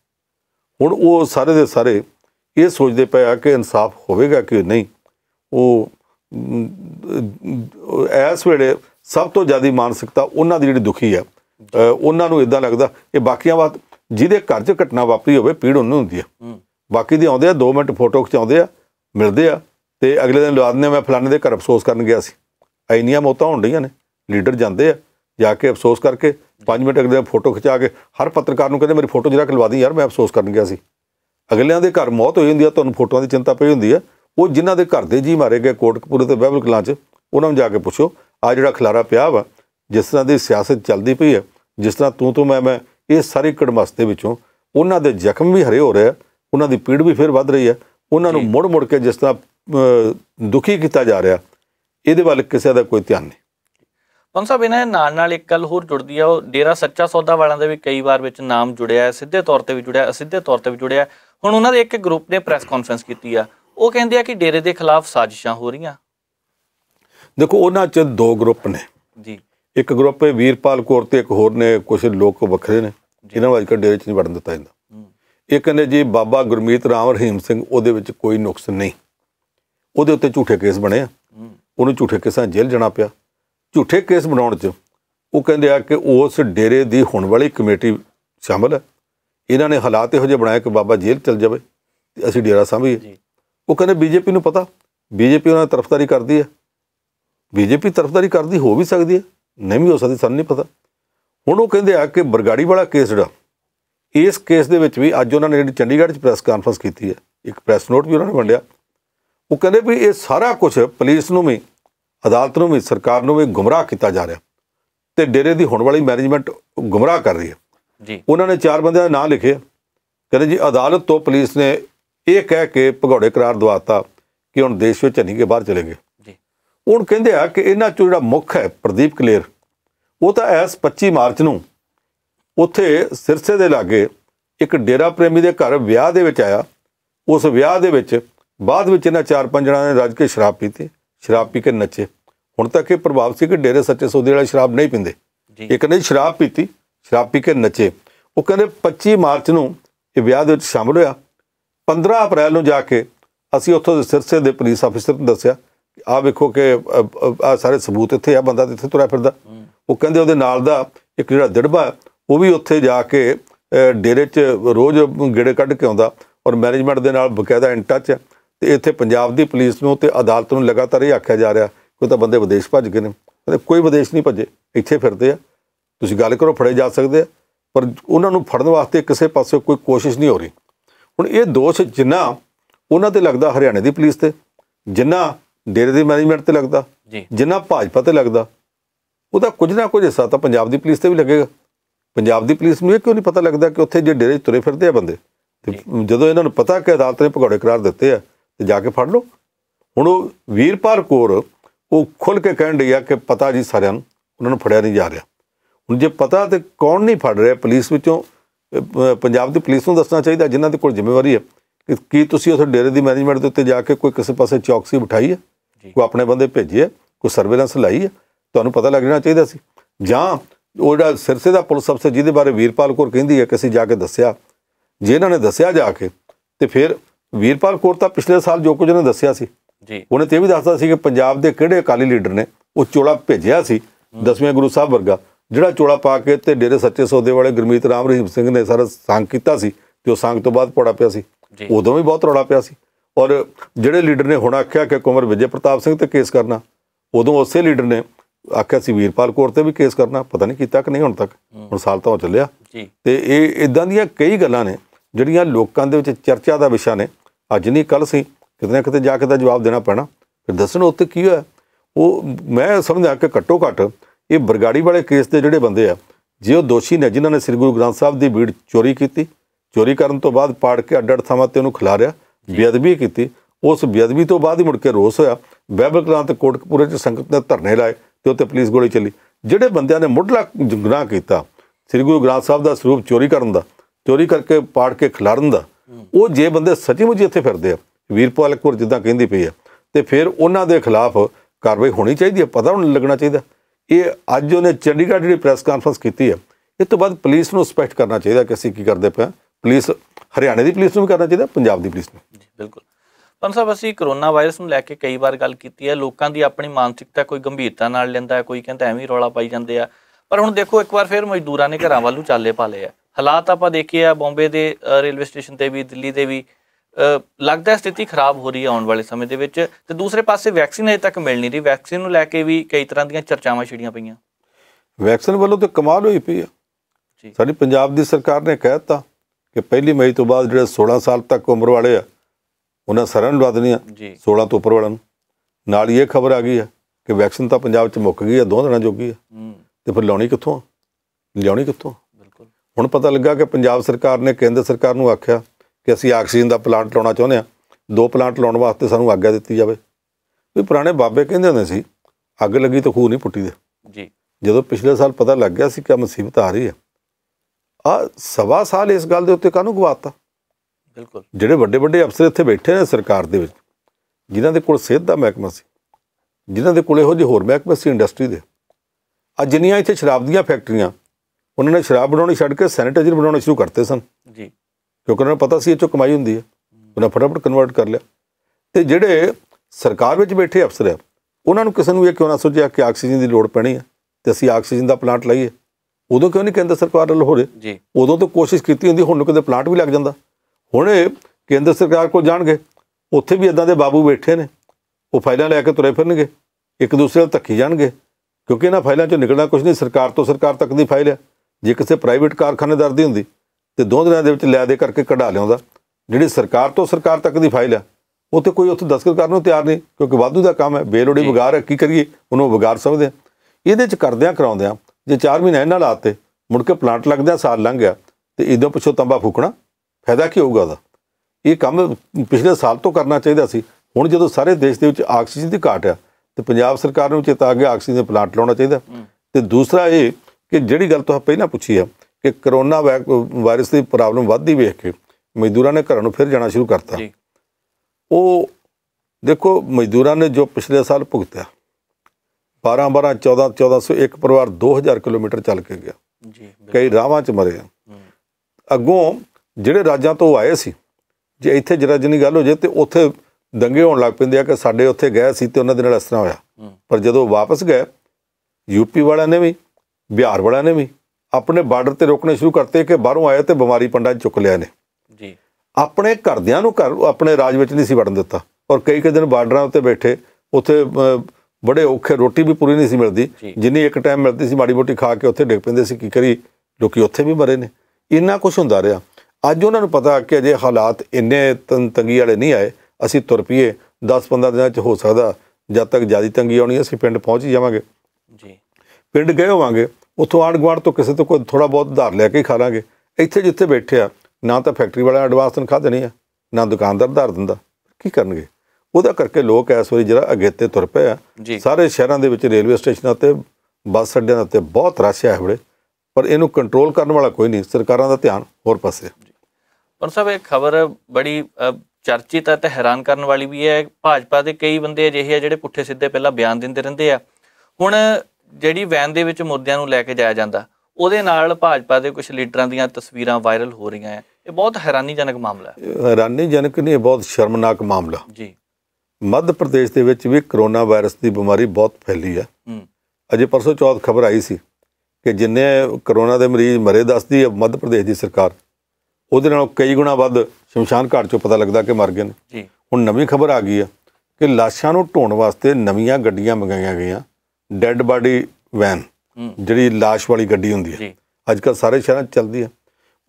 ਹੁਣ ਉਹ ਸਾਰੇ ਦੇ ਸਾਰੇ ਇਹ ਸੋਚਦੇ ਪਏ ਆ ਕਿ ਇਨਸਾਫ ਹੋਵੇਗਾ ਕਿ ਨਹੀਂ ਉਹ ਐਸ ਵੇਲੇ ਸਭ ਤੋਂ ਜ਼ਿਆਦਾ ਮਾਨਸਿਕਤਾ ਉਹਨਾਂ ਦੀ ਜਿਹੜੀ ਦੁਖੀ ਹੈ ਉਹਨਾਂ ਨੂੰ ਇਦਾਂ ਲੱਗਦਾ ਇਹ ਬਾਕੀਆਂ ਬਾਤ ਜਿਹਦੇ ਘਰ 'ਚ ਘਟਨਾ ਵਾਪਰੀ ਹੋਵੇ ਪੀੜ ਉਹਨੂੰ ਹੁੰਦੀ ਹੈ ਬਾਕੀ ਦੇ ਆਉਂਦੇ ਆ 2 ਮਿੰਟ ਫੋਟੋ ਖਿਚਾਉਂਦੇ ਆ ਮਿਲਦੇ ਆ ਤੇ ਅਗਲੇ ਦਿਨ ਲਾਦ ਨੇ ਮੈਂ ਫਲਾਣੇ ਦੇ ਘਰ ਅਫਸੋਸ ਕਰਨ ਗਿਆ ਸੀ ਐਨੀਆਂ ਮੌਤਾਂ ਹੋਣ ਨੇ ਲੀਡਰ ਜਾਂਦੇ ਆ ਜਾ ਕੇ ਅਫਸੋਸ ਕਰਕੇ 5 ਮਿੰਟ ਅਗਲੇ ਫੋਟੋ ਖਿਚਾ ਕੇ ਹਰ ਪੱਤਰਕਾਰ ਨੂੰ ਕਹਿੰਦੇ ਮੇਰੀ ਫੋਟੋ ਜਿਹੜਾ ਖਿਲਵਾ ਦੀ ਯਾਰ ਮੈਂ ਅਫਸੋਸ ਕਰਨ ਗਿਆ ਸੀ ਅਗਲਿਆਂ ਦੇ ਘਰ ਮੌਤ ਹੋਈ ਹੁੰਦੀ ਆ ਤੁਹਾਨੂੰ ਫੋਟੋਆਂ ਦੀ ਚਿੰਤਾ ਪਈ ਹੁੰਦੀ ਆ ਉਹ ਜਿਨ੍ਹਾਂ ਦੇ ਘਰ ਦੇ ਜੀ ਮਾਰੇ ਗਏ ਕੋਟਕਪੂਰੇ ਤੇ ਬਹਿਬਲ ਕਲਾਂ 'ਚ ਉਹਨਾਂ ਨੂੰ ਜਾ ਕੇ ਪੁੱਛੋ ਆ ਜਿਹੜਾ ਖਲਾਰਾ ਪਿਆ ਵਾ ਜਿਸ ਤਰ੍ਹਾਂ ਦੀ ਸਿਆਸਤ ਚੱਲਦੀ ਪਈ ਆ ਜਿਸ ਤਰ੍ਹਾਂ ਤੂੰ ਤੂੰ ਮੈਂ ਮੈਂ ਇਹ ਸਾਰੀ ਕੜਮਸ ਦੇ ਵਿੱਚੋਂ ਉਹਨਾਂ ਦੇ ਜ਼ਖਮ ਵੀ ਹਰੇ ਹੋ ਰਹੇ ਆ ਉਹਨਾਂ ਦੀ ਪੀੜ ਵੀ ਫਿਰ ਵੱਧ ਰਹੀ ਆ ਉਹਨਾਂ ਨੂੰ ਮੁੜ ਮੁੜ ਕੇ ਜਿਸ ਤਰ੍ਹਾਂ ਦੁਖੀ ਕੀਤਾ ਜਾ ਰਿਹਾ ਇਹਦੇ ਵੱਲ ਕਿਸੇ ਦਾ ਕੋਈ ਧਿਆਨ ਨਹੀਂ ਪੰਨ ਸਾਹਿਬ ਇਹਨਾਂ ਨਾਲ ਨਾਲ ਇੱਕ ਗੱਲ ਹੋਰ ਜੁੜਦੀ ਆ ਉਹ ਡੇਰਾ ਸੱਚਾ ਸੌਦਾ ਵਾਲਿਆਂ ਦੇ ਵੀ ਕਈ ਵਾਰ ਵਿੱਚ ਨਾਮ ਜੁੜਿਆ ਸਿੱਧੇ ਤੌਰ ਤੇ ਵੀ ਜੁੜਿਆ ਅਸਿੱਧੇ ਤੌਰ ਤੇ ਵੀ ਜੁੜਿਆ ਹੁਣ ਉਹਨਾਂ ਦੇ ਇੱਕ ਗਰੁੱਪ ਨੇ ਪ੍ਰੈਸ ਕਾਨਫਰੰਸ ਕੀਤੀ ਆ ਉਹ ਕਹਿੰਦੇ ਆ ਕਿ ਡੇਰੇ ਦੇ ਖਿਲਾਫ ਸਾਜ਼ਿਸ਼ਾਂ ਹੋ ਰਹੀਆਂ ਦੇਖੋ ਉਹਨਾਂ ਚ ਦੋ ਗਰੁੱਪ ਨੇ ਜੀ ਇੱਕ ਗਰੁੱਪ ਹੈ ਵੀਰਪਾਲ ਕੌਰ ਤੇ ਇੱਕ ਹੋਰ ਨੇ ਕੁਝ ਲੋਕ ਵੱਖਰੇ ਨੇ ਇਹਨਾਂ ਵਾਜਕਰ ਕਰ ਡੇਰੇ ਚ ਨਹੀਂ ਵੜਨ ਦਿੱਤਾ ਜਾਂਦਾ ਇਹ ਕਹਿੰਦੇ ਜੀ ਬਾਬਾ ਗੁਰਮੀਤ ਰਾਮ ਰਹੀਮ ਸਿੰਘ ਉਹਦੇ ਵਿੱਚ ਕੋਈ ਨੁਕਸ ਨਹੀਂ ਉਹਦੇ ਉੱਤੇ ਝੂਠੇ ਕੇਸ ਬਣੇ ਆ ਉਹਨੂੰ ਝੂਠੇ ਕੇਸਾਂ ਜੇਲ੍ਹ ਜਾਣਾ ਪਿਆ ਝੂਠੇ ਕੇਸ ਬਣਾਉਣ 'ਚ ਉਹ ਕਹਿੰਦੇ ਆ ਕਿ ਉਸ ਡੇਰੇ ਦੀ ਹੁਣ ਵਾਲੀ ਕਮੇਟੀ ਸ਼ਾਮਲ ਹੈ ਇਹਨਾਂ ਨੇ ਹਾਲਾਤ ਇਹੋ ਜਿਹੇ ਬਣਾਏ ਕਿ ਬਾਬਾ ਜੇਲ੍ਹ ਚਲ ਜਾਵੇ ਤੇ ਅਸੀਂ ਡੇਰਾ ਸੰਭੀਏ ਉਹ ਕਹਿੰਦੇ ਬੀਜੇਪੀ ਨੂੰ ਪਤਾ ਬੀਜੇਪੀ ਉਹਨਾਂ ਦੀ ਤਰਫਦਾਰੀ ਕਰਦੀ ਹੈ ਬੀਜੇਪੀ ਤਰਫਦਾਰੀ ਕਰਦੀ ਹੋ ਵੀ ਸਕਦੀ ਹੈ ਨਹੀਂ ਵੀ ਹੋ ਸਕਦੀ ਸਾਨੂੰ ਨਹੀਂ ਪਤਾ ਹੁਣ ਉਹ ਕਹਿੰਦੇ ਆ ਕਿ ਬਰਗਾੜੀ ਵਾਲਾ ਕੇਸ ਜਿਹੜਾ ਇਸ ਕੇਸ ਦੇ ਵਿੱਚ ਵੀ ਅੱਜ ਉਹਨਾਂ ਨੇ ਜਿਹੜੀ ਚੰਡੀਗੜ੍ਹ 'ਚ ਪ੍ਰੈਸ ਕਾਨਫਰੰਸ ਕੀਤੀ ਹੈ ਇੱਕ ਪ੍ਰੈਸ ਨੋਟ ਵੀ ਉਹਨਾਂ ਨੇ ਵੰਡਿਆ ਉਹ ਕਹਿੰਦੇ ਵੀ ਇਹ ਸਾਰਾ ਕੁਝ ਪੁਲਿਸ ਨੂੰ ਵੀ ਅਦਾਲਤ ਨੂੰ ਵੀ ਸਰਕਾਰ ਨੂੰ ਵੀ ਗੁੰਮਰਾਹ ਕੀਤਾ ਜਾ ਰਿਹਾ ਤੇ ਡੇਰੇ ਦੀ ਹੁਣ ਵਾਲੀ ਮੈਨੇਜਮੈਂਟ ਗੁੰਮਰਾਹ ਕਰ ਰਹੀ ਹੈ ਜੀ ਉਹਨਾਂ ਨੇ ਚਾਰ ਬੰਦਿਆਂ ਦੇ ਨਾਂ ਲਿਖੇ ਕਹਿੰਦੇ ਜੀ ਅਦਾਲਤ ਤੋਂ ਪੁਲਿਸ ਨੇ ਇਹ ਕਹਿ ਕੇ ਭਗੌੜੇ ਕਰਾਰ ਦਵਾਤਾ ਕਿ ਹੁਣ ਦੇਸ਼ ਵਿੱਚ ਨਹੀਂ ਕੇ ਬਾਹਰ ਚਲੇ ਗਏ ਜੀ ਹੁਣ ਕਹਿੰਦੇ ਆ ਕਿ ਇਹਨਾਂ ਚੋਂ ਜਿਹੜਾ ਮੁੱਖ ਹੈ ਪ੍ਰਦੀਪ ਕਲੇਰ ਉਹ ਤਾਂ ਐਸ 25 ਮਾਰਚ ਨੂੰ ਉੱਥੇ ਸਿਰਸੇ ਦੇ ਲਾਗੇ ਇੱਕ ਡੇਰਾ ਪ੍ਰੇਮੀ ਦੇ ਘਰ ਵਿਆਹ ਦੇ ਵਿੱਚ ਆਇਆ ਉਸ ਵਿਆਹ ਦੇ ਵਿੱਚ ਬਾਅਦ ਵਿੱਚ ਇਹਨਾਂ ਚਾਰ ਪੰਜ ਜਣਾਂ ਨੇ ਰਾਜ ਕੇ ਸ਼ਰਾਬ ਪੀਤੀ ਸ਼ਰਾਬ ਪੀ ਕੇ ਨੱਚੇ ਹੁਣ ਤੱਕ ਇਹ ਪ੍ਰਭਾਵ ਸੀ ਕਿ ਡੇਰੇ ਸੱਚੇ ਸੌਦੇ ਵਾਲਾ ਸ਼ਰਾਬ ਨਹੀਂ ਪੀਂਦੇ ਇੱਕ ਨੇ ਸ਼ਰਾਬ ਪੀਤੀ ਸ਼ਰਾਬ ਪੀ ਕੇ ਨੱਚੇ ਉਹ ਕਹਿੰਦੇ 25 ਮਾਰਚ ਨੂੰ ਇਹ ਵਿਆਹ ਦੇ ਵਿੱਚ ਸ਼ਾਮਲ ਹੋਇਆ 15 ਅਪ੍ਰੈਲ ਨੂੰ ਜਾ ਕੇ ਅਸੀਂ ਉੱਥੋਂ ਦੇ ਸਿਰਸੇ ਦੇ ਪੁਲਿਸ ਅਫਸਰ ਨੂੰ ਦੱਸਿਆ ਕਿ ਆ ਵੇਖੋ ਕਿ ਆ ਸਾਰੇ ਸਬੂਤ ਇੱਥੇ ਆ ਬੰਦਾ ਇੱਥੇ ਤੁਰਿਆ ਫਿਰਦਾ ਉਹ ਕਹਿੰਦੇ ਉਹਦੇ ਨਾਲ ਦਾ ਇੱਕ ਜਿਹੜਾ ਦਿੜਬਾ ਉਹ ਵੀ ਉੱਥੇ ਜਾ ਕੇ ਡੇਰੇ 'ਚ ਰੋਜ਼ ਗੇੜੇ ਕੱਢ ਕੇ ਆਉਂਦਾ ਔਰ ਮੈਨੇਜਮੈਂਟ ਦੇ ਨਾਲ ਬਕਾਇਦਾ ਇਨ ਟੱਚ ਹੈ ਤੇ ਇੱਥੇ ਪੰਜਾਬ ਦੀ ਪੁਲਿਸ ਨੂੰ ਤੇ ਅਦਾਲਤ ਨੂੰ ਲਗਾਤਾਰ ਇਹ ਆਖਿਆ ਜਾ ਰਿਹਾ ਕੋਈ ਤਾਂ ਬੰਦੇ ਵਿਦੇਸ਼ ਭੱਜ ਗਏ ਨੇ ਕੋਈ ਵਿਦੇਸ਼ ਨਹੀਂ ਭੱਜੇ ਇੱਥੇ ਫਿਰਦੇ ਆ ਤੁਸੀਂ ਗੱਲ ਕਰੋ ਫੜੇ ਜਾ ਸਕਦੇ ਆ ਪਰ ਉਹਨਾਂ ਨੂੰ ਫੜਨ ਵਾਸਤੇ ਕਿਸੇ ਪਾਸੇ ਕੋਈ ਕੋਸ਼ਿਸ਼ ਨਹੀਂ ਹੋ ਰਹੀ ਹੁਣ ਇਹ ਦੋਸ਼ ਜਿੰਨਾ ਉਹਨਾਂ ਤੇ ਲੱਗਦਾ ਹਰਿਆਣੇ ਦੀ ਪੁਲਿਸ ਤੇ ਜਿੰਨਾ ਡੇਰੇ ਦੀ ਮੈਨੇਜਮੈਂਟ ਤੇ ਲੱਗਦਾ ਜਿੰਨਾ ਭਾਜਪਾ ਤੇ ਲੱਗਦਾ ਉਹਦਾ ਕੁਝ ਨਾ ਕੁਝ ਹਿੱਸਾ ਤਾਂ ਪੰਜਾਬ ਦੀ ਪੁਲਿਸ ਤੇ ਵੀ ਲੱਗੇਗਾ ਪੰਜਾਬ ਦੀ ਪੁਲਿਸ ਨੂੰ ਇਹ ਕਿਉਂ ਨਹੀਂ ਪਤਾ ਲੱਗਦਾ ਕਿ ਉੱਥੇ ਜੇ ਡੇਰੇ 'ਚ ਤੁਰੇ ਫਿਰਦੇ ਆ ਬੰਦੇ ਤੇ ਜਦੋਂ ਇਹਨਾਂ ਨੂੰ ਪਤਾ ਕਿ ਅਦਾਲਤ ਨੇ ਭਗੌੜੇ ਕਰਾਰ ਦਿੱਤੇ ਆ ਤੇ ਜਾ ਕੇ ਫੜ ਲਓ ਹੁਣ ਉਹ ਵੀਰਪਾਲ ਕੋਰ ਉਹ ਖੁੱਲ ਕੇ ਕਹਿਣ ਡਿਆ ਕਿ ਪਤਾ ਜੀ ਸਾਰਿਆਂ ਨੂੰ ਉਹਨਾਂ ਨੂੰ ਫੜਿਆ ਨਹੀਂ ਜਾ ਰਿਹਾ ਹੁਣ ਜੇ ਪਤਾ ਤੇ ਕੌਣ ਨਹੀਂ ਫੜ ਰਿਹਾ ਪੁਲਿਸ ਵਿੱਚੋਂ ਪੰਜਾਬ ਦੀ ਪੁਲਿਸ ਨੂੰ ਦੱਸਣਾ ਚਾਹੀਦਾ ਜਿਨ੍ਹਾਂ ਦੇ ਕੋਲ ਜ਼ਿੰਮੇਵਾਰੀ ਹੈ ਕਿ ਕੀ ਤੁਸੀਂ ਉਸ ਡੇਰੇ ਦੀ ਮੈਨੇਜਮੈਂਟ ਦੇ ਉੱਤੇ ਜਾ ਕੇ ਕੋਈ ਕਿਸੇ ਪਾਸੇ ਚੌਕਸੀ ਬਿਠਾਈ ਹੈ ਕੋਈ ਆਪਣੇ ਬੰਦੇ ਭੇਜੇ ਕੋਈ ਸਰਵੇਲੈਂਸ ਲਾਈ ਹੈ ਤੁਹਾਨੂੰ ਪਤਾ ਲੱਗਣਾ ਚਾਹੀਦਾ ਸੀ ਜਾਂ ਉਹ ਜਿਹੜਾ ਸਿਰਸੇ ਦਾ ਪੁਲਿਸ ਅਫਸਰ ਜਿਹਦੇ ਬਾਰੇ ਵੀਰਪਾਲ ਕੌਰ ਕਹਿੰਦੀ ਹੈ ਕਿ ਅਸੀਂ ਜਾ ਕੇ ਦੱਸਿਆ ਜੇ ਇਹਨਾਂ ਨੇ ਦੱਸਿਆ ਜਾ ਕੇ ਤੇ ਫਿਰ ਵੀਰਪਾਲ ਕੌਰ ਤਾਂ ਪਿਛਲੇ ਸਾਲ ਜੋ ਕੁਝ ਉਹਨੇ ਦੱਸਿਆ ਸੀ ਜੀ ਉਹਨੇ ਤੇ ਇਹ ਵੀ ਦੱਸਦਾ ਸੀ ਕਿ ਪੰਜਾਬ ਦੇ ਕਿਹੜੇ ਅਕਾਲੀ ਲੀਡਰ ਨੇ ਉਹ ਚੋਲਾ ਭੇਜਿਆ ਸੀ ਦਸਵੇਂ ਗੁਰੂ ਸਾਹਿਬ ਵਰਗਾ ਜਿਹੜਾ ਚੋਲਾ ਪਾ ਕੇ ਤੇ ਡੇਰੇ ਸੱਚੇ ਸੌਦੇ ਵਾਲੇ ਗੁਰਮੀਤ ਰਾਮ ਰਹੀਮ ਸਿੰਘ ਨੇ ਸਾਰਾ ਸੰਗ ਕੀਤਾ ਸੀ ਤੇ ਉਹ ਸੰਗ ਤੋਂ ਬਾਅਦ ਪੜਾ ਪਿਆ ਸੀ ਉਦੋਂ ਵੀ ਬਹੁਤ ਰੌਲਾ ਪਿਆ ਸੀ ਔਰ ਜਿਹੜੇ ਲੀਡਰ ਨੇ ਹੁਣ ਆਖਿਆ ਕਿ ਕੁਮਰ ਵਿਜੇ ਪ੍ਰਤਾਪ ਸਿੰਘ ਤੇ ਕੇਸ ਕਰਨਾ ਉਦੋਂ ਉਸੇ ਲੀਡਰ ਨੇ ਆਖਿਆ ਸੀ ਵੀਰਪਾਲ ਕੋਰ ਤੇ ਵੀ ਕੇਸ ਕਰਨਾ ਪਤਾ ਨਹੀਂ ਕੀਤਾ ਕਿ ਨਹੀਂ ਹੁਣ ਤੱਕ ਹੁਣ ਸਾਲ ਤਾਂ ਹੋ ਚੱਲਿਆ ਤੇ ਇਹ ਇਦਾਂ ਦੀਆਂ ਕਈ ਗੱਲਾਂ ਨੇ ਜਿਹੜੀਆਂ ਲੋਕਾਂ ਦੇ ਵਿੱਚ ਚਰਚਾ ਦਾ ਵਿਸ਼ਾ ਨੇ ਅੱਜ ਨਹੀਂ ਕੱਲ ਸੀ ਕਿਤੇ ਨਾ ਕਿਤੇ ਜਾ ਕੇ ਦਾ ਜਵਾਬ ਦੇਣਾ ਪੈਣਾ ਫਿਰ ਦੱਸਣ ਉੱਤੇ ਕੀ ਹੋਇਆ ਉਹ ਮੈਂ ਸਮਝਾ ਕਿ ਘੱਟੋ ਘੱਟ ਇਹ ਬਰਗਾੜੀ ਵਾਲੇ ਕੇਸ ਦੇ ਜਿਹੜੇ ਬੰਦੇ ਆ ਜੇ ਉਹ ਦੋਸ਼ੀ ਨੇ ਜਿਨ੍ਹਾਂ ਨੇ ਸ੍ਰੀ ਗੁਰੂ ਗ੍ਰੰਥ ਸਾਹਿਬ ਦੀ ਬੀੜ ਚੋਰੀ ਕੀਤੀ ਚੋਰੀ ਕਰਨ ਤੋਂ ਬਾਅਦ ਪਾੜ ਕੇ ਅੱਡ-ਅੱਡ ਥਾਵਾਂ ਤੇ ਉਹਨੂੰ ਖਿਲਾਰਿਆ ਬੇਅਦਬੀ ਕੀਤੀ ਉਸ ਬੇਅਦਬੀ ਤੋਂ ਬਾਅਦ ਹੀ ਮੁੜ ਕੇ ਰੋਸ ਹੋਇਆ ਬਹਿਬਲ ਗ੍ਰੰਥ ਤੇ ਕੋਟਕਪੂਰੇ 'ਚ ਸੰਗਤ ਨੇ ਧਰਨੇ ਲਾਏ ਤੇ ਉੱਤੇ ਪੁਲਿਸ ਗੋਲੀ ਚੱਲੀ ਜਿਹੜੇ ਬੰਦਿਆਂ ਨੇ ਮੁੱਢਲਾ ਗੁਨਾਹ ਕੀਤਾ ਸ੍ਰੀ ਗੁਰੂ ਗ੍ਰੰਥ ਸਾਹਿਬ ਦਾ ਸਰੂਪ ਚੋਰੀ ਕਰਨ ਦਾ ਚੋਰੀ ਕਰਕੇ ਪਾੜ ਕੇ ਖਿਲਾਰਨ ਦਾ ਉਹ ਜੇ ਬੰਦੇ ਸੱਚੀ ਮੁੱਚੀ ਇੱਥੇ ਫਿਰਦੇ ਆ ਵੀਰਪਾਲ ਜਿੱਦਾਂ ਕਹਿੰਦੀ ਪਈ ਆ ਤੇ ਫਿਰ ਉਹਨਾਂ ਦੇ ਖਿਲਾਫ ਕਾਰਵਾਈ ਹੋਣੀ ਚਾਹੀਦੀ ਹੈ ਪਤਾ ਹੁਣ ਲੱਗਣਾ ਚਾਹੀਦਾ ਇਹ ਅੱਜ ਉਹਨੇ ਚੰਡੀਗੜ੍ਹ ਜਿਹੜੀ ਪ੍ਰੈਸ ਕਾਨਫਰੰਸ ਕੀਤੀ ਹੈ ਇਸ ਤੋਂ ਬਾਅਦ ਪੁਲਿਸ ਨੂੰ ਸਪੈਕਟ ਕਰਨਾ ਚਾਹੀਦਾ ਕਿ ਅਸੀਂ ਕੀ ਕਰਦੇ ਪਏ ਪੁਲਿਸ ਹਰਿਆਣਾ ਦੀ ਪੁਲਿਸ ਨੂੰ ਵੀ ਕਰਨਾ ਚਾਹੀਦਾ ਪੰਜਾਬ ਦੀ ਪੁਲਿਸ ਨੂੰ ਜੀ ਬਿਲਕੁਲ ਪਰ ਸਾਹਿਬ ਅਸੀਂ ਕਰੋਨਾ ਵਾਇਰਸ ਨੂੰ ਲੈ ਕੇ ਕਈ ਵਾਰ ਗੱਲ ਕੀਤੀ ਹੈ ਲੋਕਾਂ ਦੀ ਆਪਣੀ ਮਾਨਸਿਕਤਾ ਕੋਈ ਗੰਭੀਰਤਾ ਨਾਲ ਲੈਂਦਾ ਹੈ ਕੋਈ ਕਹਿੰਦਾ ਐਵੇਂ ਰੌਲਾ ਪਾਈ ਜਾਂਦੇ ਆ ਪਰ ਹੁਣ ਦੇਖੋ ਇੱਕ ਵਾਰ ਫੇਰ ਮਜ਼ਦੂਰਾਂ ਨੇ ਘਰਾਂ ਵੱਲੋਂ ਚਾਲੇ ਪਾਲੇ ਆ ਹਾਲਾਤ ਆਪਾਂ ਦੇਖੇ ਆ ਬੰਬੇ ਦੇ ਰੇਲਵੇ ਸਟੇਸ਼ਨ ਤੇ ਵੀ ਦਿੱਲੀ ਦੇ ਵੀ ਲੱਗਦਾ ਸਥਿਤੀ ਖਰਾਬ ਹੋ ਰਹੀ ਹੈ ਆਉਣ ਵਾਲੇ ਸਮੇਂ ਦੇ ਵਿੱਚ ਤੇ ਦੂਸਰੇ ਪਾਸੇ ਵੈਕਸੀਨ ਅਜੇ ਤੱਕ ਮਿਲ ਨਹੀਂ ਰਹੀ ਵੈਕਸੀਨ ਨੂੰ ਲੈ ਕੇ ਵੀ ਕਈ ਤਰ੍ਹਾਂ ਦੀਆਂ ਚਰਚਾਵਾਂ ਛਿੜੀਆਂ ਪਈਆਂ ਵੈਕਸੀਨ ਵੱਲੋਂ ਤੇ ਕਮਾਲ ਹੋਈ ਪਈ ਆ ਜੀ ਸਾਡੀ ਪੰਜਾਬ ਦੀ ਸਰਕਾਰ ਨੇ ਕਹਿਤਾ ਕਿ ਪਹਿਲੀ ਮਈ ਤੋਂ ਬਾਅਦ ਜਿਹੜੇ 16 ਸਾਲ ਤੱਕ ਉਮਰ ਵਾਲੇ ਆ ਉਹਨਾਂ ਸਰਨ ਲਵਾ ਦੇਣੀ ਆ 16 ਤੋਂ ਉੱਪਰ ਵਾਲਿਆਂ ਨੂੰ ਨਾਲ ਹੀ ਇਹ ਖਬਰ ਆ ਗਈ ਆ ਕਿ ਵੈਕਸੀਨ ਤਾਂ ਪੰਜਾਬ 'ਚ ਮੁੱਕ ਗਈ ਆ ਦੋ ਦਿਨਾਂ ਜੋਗੀ ਆ ਤੇ ਫਿਰ ਲਾਉਣੀ ਕਿੱਥੋਂ ਲਿਆਉਣੀ ਕਿੱਥੋਂ ਬਿਲਕੁਲ ਹੁਣ ਪਤਾ ਲੱਗਾ ਕਿ ਪੰਜਾਬ ਸਰਕਾਰ ਨੇ ਕੇਂਦਰ ਸਰਕਾਰ ਨੂੰ ਆਖਿਆ ਕਿ ਅਸੀਂ ਆਕਸੀਜਨ ਦਾ ਪਲਾਂਟ ਲਾਉਣਾ ਚਾਹੁੰਦੇ ਆ ਦੋ ਪਲਾਂਟ ਲਾਉਣ ਵਾਸਤੇ ਸਾਨੂੰ ਆਗਿਆ ਦਿੱਤੀ ਜਾਵੇ ਵੀ ਪੁਰਾਣੇ ਬਾਬੇ ਕਹਿੰਦੇ ਹੁੰਦੇ ਸੀ ਅੱਗ ਲੱਗੀ ਤਾਂ ਖੂਹ ਨਹੀਂ ਪੁੱਟੀ ਦੇ ਜੀ ਜਦੋਂ ਪਿਛਲੇ ਸਾਲ ਪਤਾ ਲੱਗ ਗਿਆ ਸੀ ਕਿ ਮੁਸੀਬਤ ਆ ਰਹੀ ਹੈ ਆ ਸਵਾ ਸਾਲ ਇਸ ਗੱਲ ਦੇ ਉੱਤੇ ਕਾਹਨੂੰ ਗਵਾਤਾ ਬਿਲਕੁਲ ਜਿਹੜੇ ਵੱਡੇ ਵੱਡੇ ਅਫਸਰ ਇੱਥੇ ਬੈਠੇ ਨੇ ਸਰਕਾਰ ਦੇ ਵਿੱਚ ਜਿਨ੍ਹਾਂ ਦੇ ਕੋਲ ਸਿਹਤ ਦਾ ਮਹਿਕਮਾ ਸੀ ਜਿਨ੍ਹਾਂ ਦੇ ਕੋਲ ਇਹੋ ਜਿਹੇ ਹੋਰ ਮਹਿਕਮੇ ਸੀ ਇੰਡਸਟਰੀ ਦੇ ਆ ਜਿੰਨੀਆਂ ਇੱਥੇ ਸ਼ਰਾਬ ਦੀਆਂ ਫੈਕਟਰੀਆਂ ਉਹਨਾਂ ਨੇ ਸ਼ਰਾਬ ਬਣਾਉਣੀ ਛੱਡ ਕੇ ਸੈਨੀਟਾਈਜ਼ਰ ਬਣਾਉਣੇ ਸ਼ੁਰੂ ਕਰਤੇ ਸਨ ਜੀ ਕਿਉਂਕਿ ਉਹਨਾਂ ਨੂੰ ਪਤਾ ਸੀ ਇਹ ਚੋਂ ਕਮਾਈ ਹੁੰਦੀ ਹੈ ਉਹਨਾਂ ਫਟਾਫਟ ਕਨਵਰਟ ਕਰ ਲਿਆ ਤੇ ਜਿਹੜੇ ਸਰਕਾਰ ਵਿੱਚ ਬੈਠੇ ਅਫਸਰ ਆ ਉਹਨਾਂ ਨੂੰ ਕਿਸੇ ਨੂੰ ਇਹ ਕਿਉਂ ਨਾ ਸੋਚਿਆ ਕਿ ਆਕਸੀਜਨ ਦੀ ਲੋੜ ਪੈਣੀ ਹੈ ਤੇ ਅਸੀਂ ਆਕਸੀਜਨ ਦਾ ਪਲਾਂਟ ਲਾਈਏ ਉਦੋਂ ਕਿਉਂ ਨਹੀਂ ਕੇਂਦਰ ਸਰਕਾਰ ਨਾਲ ਹੋ ਰਹੇ ਉਦੋਂ ਤਾਂ ਕੋਸ਼ਿਸ਼ ਕੀਤੀ ਹੁੰਦੀ ਹੁਣ ਕਿਤੇ ਪਲਾਂਟ ਵੀ ਲੱਗ ਜਾਂਦਾ ਹੁਣ ਕੇਂਦਰ ਸਰਕਾਰ ਕੋਲ ਜਾਣਗੇ ਉੱਥੇ ਵੀ ਇਦਾਂ ਦੇ ਬਾਬੂ ਬੈਠੇ ਨੇ ਉਹ ਫਾਈਲਾਂ ਲੈ ਕੇ ਤੁਰੇ ਫਿਰਨਗੇ ਇੱਕ ਦੂਸਰੇ ਨਾਲ ਧੱਕੀ ਜਾਣਗੇ ਕਿਉਂਕਿ ਇਹਨਾਂ ਫਾਈਲਾਂ ਚੋਂ ਨਿਕਲਣਾ ਕੁਝ ਨਹੀਂ ਸਰਕਾਰ ਤੋਂ ਸਰਕਾਰ ਤੱਕ ਦੀ ਫਾਈਲ ਹੈ ਜੇ ਕਿਸੇ ਪ੍ਰਾਈਵੇਟ ਕਾਰਖਾਨੇ ਦਰਦੀ ਹੁੰਦੀ ਤੇ ਦੋ ਦਿਨਾਂ ਦੇ ਵਿੱਚ ਲਿਆ ਦੇ ਕਰਕੇ ਕਢਾ ਲਿਆਉਂਦਾ ਜਿਹੜੀ ਸਰਕਾਰ ਤੋਂ ਸਰਕਾਰ ਤੱਕ ਦੀ ਫਾਈਲ ਆ ਉੱਥੇ ਕੋਈ ਉੱਥੇ ਦਸਤਖਤ ਕਰਨ ਨੂੰ ਤਿਆਰ ਨਹੀਂ ਕਿਉਂਕਿ ਵਾਧੂ ਦਾ ਕੰਮ ਹੈ ਬੇਲੋੜੀ ਵਿਗਾਰ ਹੈ ਕੀ ਕਰੀਏ ਉਹਨੂੰ ਵਿਗਾਰ ਸਮਝਦੇ ਆ ਇਹਦੇ ਚ ਕਰਦਿਆਂ ਕਰਾਉਂਦਿਆਂ ਜੇ 4 ਮਹੀਨੇ ਇਹਨਾਂ ਲਾਤੇ ਮੁੜ ਕੇ ਪਲਾਂਟ ਲੱਗਦਾ ਸਾਲ ਲੰਘ ਗਿਆ ਤੇ ਇਦੋਂ ਪਿੱਛੋਂ ਤੰਬਾ ਫੂਕਣਾ ਫਾਇਦਾ ਕੀ ਹੋਊਗਾ ਉਹਦਾ ਇਹ ਕੰਮ ਪਿਛਲੇ ਸਾਲ ਤੋਂ ਕਰਨਾ ਚਾਹੀਦਾ ਸੀ ਹੁਣ ਜਦੋਂ ਸਾਰੇ ਦੇਸ਼ ਦੇ ਵਿੱਚ ਆਕਸੀਜਨ ਦੀ ਘਾਟ ਆ ਤੇ ਪੰਜਾਬ ਸਰਕਾਰ ਨੂੰ ਚੇਤਾ ਆ ਗਿਆ ਆਕਸੀਜਨ ਦੇ ਪਲਾਂਟ ਲਾਉਣਾ ਚਾਹੀਦਾ ਤੇ ਦੂਸਰਾ ਇਹ ਕਿ ਜਿਹੜੀ ਗੱਲ ਤੁਸੀਂ ਪਹਿਲਾਂ ਪੁੱਛੀ ਆ ਕਿ ਕਰੋਨਾ ਵਾਇਰਸ ਦੀ ਪ੍ਰੋਬਲਮ ਵੱਧਦੀ ਵੇਖ ਕੇ ਮਜ਼ਦੂਰਾਂ ਨੇ ਘਰਾਂ ਨੂੰ ਫਿਰ ਜਾਣਾ ਸ਼ੁਰੂ ਕਰਤਾ ਉਹ ਦੇਖੋ ਮਜ਼ਦੂਰਾਂ ਨੇ ਜੋ ਪਿਛਲੇ ਸਾਲ ਭੁਗਤਿਆ 12 12 14 1401 ਪਰਿਵਾਰ 2000 ਕਿਲੋਮੀਟਰ ਚੱਲ ਕੇ ਗਿਆ ਜੀ ਕਈ ਰਾਵਾਂ 'ਚ ਮਰੇ ਆ ਅੱਗੋਂ ਜਿਹੜੇ ਰਾਜਾਂ ਤੋਂ ਆਏ ਸੀ ਜੇ ਇੱਥੇ ਜਰਾ ਜਨੀ ਗੱਲ ਹੋ ਜੇ ਤੇ ਉੱਥੇ ਦੰਗੇ ਹੋਣ ਲੱਗ ਪੈਂਦੇ ਆ ਕਿ ਸਾਡੇ ਉੱਥੇ ਗਏ ਸੀ ਤੇ ਉਹਨਾਂ ਦੇ ਨਾਲ ਇਸ ਤਰ੍ਹਾਂ ਹੋਇਆ ਪਰ ਜਦੋਂ ਵਾਪਸ ਗਏ ਯੂਪੀ ਵਾਲਿਆਂ ਨੇ ਵੀ ਬਿਹਾਰ ਵਾਲਿਆਂ ਨੇ ਵੀ ਆਪਣੇ ਬਾਰਡਰ ਤੇ ਰੋਕਣੇ ਸ਼ੁਰੂ ਕਰਤੇ ਕਿ ਬਾਹਰੋਂ ਆਏ ਤੇ ਬਿਮਾਰੀ ਪੰਡਾ ਚੁੱਕ ਲਿਆ ਨੇ ਜੀ ਆਪਣੇ ਘਰਦਿਆਂ ਨੂੰ ਘਰ ਆਪਣੇ ਰਾਜ ਵਿੱਚ ਨਹੀਂ ਸੀ ਵੜਨ ਦਿੱਤਾ ਔਰ ਕਈ ਕਈ ਦਿਨ ਬਾਰਡਰਾਂ ਉੱਤੇ ਬੈਠੇ ਉੱਥੇ ਬੜੇ ਔਖੇ ਰੋਟੀ ਵੀ ਪੂਰੀ ਨਹੀਂ ਸੀ ਮਿਲਦੀ ਜਿੰਨੀ ਇੱਕ ਟਾਈਮ ਮਿਲਦੀ ਸੀ ਮਾੜੀ ਮੋਟੀ ਖਾ ਕੇ ਉੱਥੇ ਡਿੱਗ ਪੈਂਦੇ ਸੀ ਕੀ ਕਰੀ ਲੋਕੀ ਉੱਥੇ ਵੀ ਮਰੇ ਨੇ ਇੰਨਾ ਕੁਝ ਹੁੰਦਾ ਰਿਹਾ ਅੱਜ ਉਹਨਾਂ ਨੂੰ ਪਤਾ ਕਿ ਅਜੇ ਹਾਲਾਤ ਇੰਨੇ ਤੰਗੀ ਵਾਲੇ ਨਹੀਂ ਆਏ ਅਸੀਂ ਤੁਰ ਪਈਏ 10-15 ਦਿਨਾਂ 'ਚ ਹੋ ਸਕਦਾ ਜਦ ਤੱਕ ਜਿਆਦੀ ਤੰਗੀ ਆਉਣੀ ਅਸੀਂ ਪਿੰਡ ਪਹੁੰਚ ਜਾਵਾਂਗੇ ਜੀ ਪਿੰਡ ਗਏ ਹੋਵਾਂਗੇ ਉੱਥੋਂ ਆੜ ਗਵਾੜ ਤੋਂ ਕਿਸੇ ਤੋਂ ਕੋਈ ਥੋੜਾ ਬਹੁਤ ਧਾਰ ਲੈ ਕੇ ਖਾ ਲਾਂਗੇ ਇੱਥੇ ਜਿੱਥੇ ਬੈਠੇ ਆ ਨਾ ਤਾਂ ਫੈਕਟਰੀ ਵਾਲਾ ਐਡਵਾਂਸ ਤਨਖਾਹ ਦੇਣੀ ਆ ਨਾ ਦੁਕਾਨਦਾਰ ਧਾਰ ਦਿੰਦਾ ਕੀ ਕਰਨਗੇ ਉਹਦਾ ਕਰਕੇ ਲੋਕ ਇਸ ਵਾਰੀ ਜਿਹੜਾ ਤੇ ਤੁਰ ਪਏ ਆ ਸਾਰੇ ਸ਼ਹਿਰਾਂ ਦੇ ਵਿੱਚ ਰੇਲਵੇ ਸਟੇਸ਼ਨਾਂ ਤੇ ਬੱਸ ਅੱਡਿਆਂ ਦੇ ਉੱਤੇ ਬਹੁਤ ਰਸ਼ ਹੈ ਬੜੇ ਪਰ ਇਹਨੂੰ ਕੰਟਰੋਲ ਕਰਨ ਵਾਲਾ ਕੋਈ ਨਹੀਂ ਸਰਕਾਰਾਂ ਦਾ ਧਿਆਨ ਹੋਰ ਪਾਸੇ ਪਰ ਸਾਹਿਬ ਇਹ ਖਬਰ ਬੜੀ ਚਰਚਿਤ ਹੈ ਤੇ ਹੈਰਾਨ ਕਰਨ ਵਾਲੀ ਵੀ ਹੈ ਭਾਜਪਾ ਦੇ ਕਈ ਬੰਦੇ ਅਜਿਹੇ ਆ ਜਿਹੜੇ ਪੁੱਠੇ ਸਿੱਧੇ ਪਹਿਲਾਂ ਬਿਆਨ ਦਿੰਦੇ ਰਹਿੰਦੇ ਆ ਹੁਣ ਜਿਹੜੀ ਵੈਨ ਦੇ ਵਿੱਚ ਮੁਰਦਿਆਂ ਨੂੰ ਲੈ ਕੇ ਜਾਇਆ ਜਾਂਦਾ ਉਹਦੇ ਨਾਲ ਭਾਜਪਾ ਦੇ ਕੁਝ ਲੀਡਰਾਂ ਦੀਆਂ ਤਸਵੀਰਾਂ ਵਾਇਰਲ ਹੋ ਰਹੀਆਂ ਆ ਇਹ ਬਹੁਤ ਹੈਰਾਨੀਜਨਕ ਮਾਮਲਾ ਹੈ ਹੈਰਾਨੀਜਨਕ ਨਹੀਂ ਇਹ ਬਹੁਤ ਸ਼ਰਮਨਾਕ ਮਾਮਲਾ ਜੀ ਮੱਧ ਪ੍ਰਦੇਸ਼ ਦੇ ਵਿੱਚ ਵੀ ਕਰੋਨਾ ਵਾਇਰਸ ਦੀ ਬਿਮਾਰੀ ਬਹੁਤ ਫੈਲੀ ਹਮ ਅਜੇ ਪਰਸੋਂ ਚੌਥ ਖਬਰ ਆਈ ਸੀ ਕਿ ਜਿੰਨੇ ਕਰੋਨਾ ਦੇ ਮਰੀਜ਼ ਮਰੇ ਦੱਸਦੀ ਹੈ ਮੱਧ ਪ੍ਰਦੇਸ਼ ਦੀ ਸਰਕਾਰ ਉਹਦੇ ਨਾਲੋਂ ਕਈ ਗੁਣਾ ਵੱਧ ਸ਼ਮਸ਼ਾਨ ਘਾਟ ਚੋਂ ਪਤਾ ਲੱਗਦਾ ਕਿ ਮਰ ਗਏ ਨੇ ਜੀ ਹੁਣ ਨਵੀਂ ਖਬਰ ਆ ਗਈ ਆ ਕਿ ਲਾਸ਼ਾਂ ਨੂੰ ਢੋਣ ਵਾਸਤੇ ਨਵੀਆਂ ਗੱਡੀਆਂ ਮੰਗਾਈਆਂ ਗਈਆਂ ਡੈੱਡ ਬਾਡੀ ਵੈਨ ਜਿਹੜੀ লাশ ਵਾਲੀ ਗੱਡੀ ਹੁੰਦੀ ਹੈ ਅੱਜ ਕੱਲ ਸਾਰੇ ਸ਼ਹਿਰਾਂ 'ਚ ਚੱਲਦੀ ਹੈ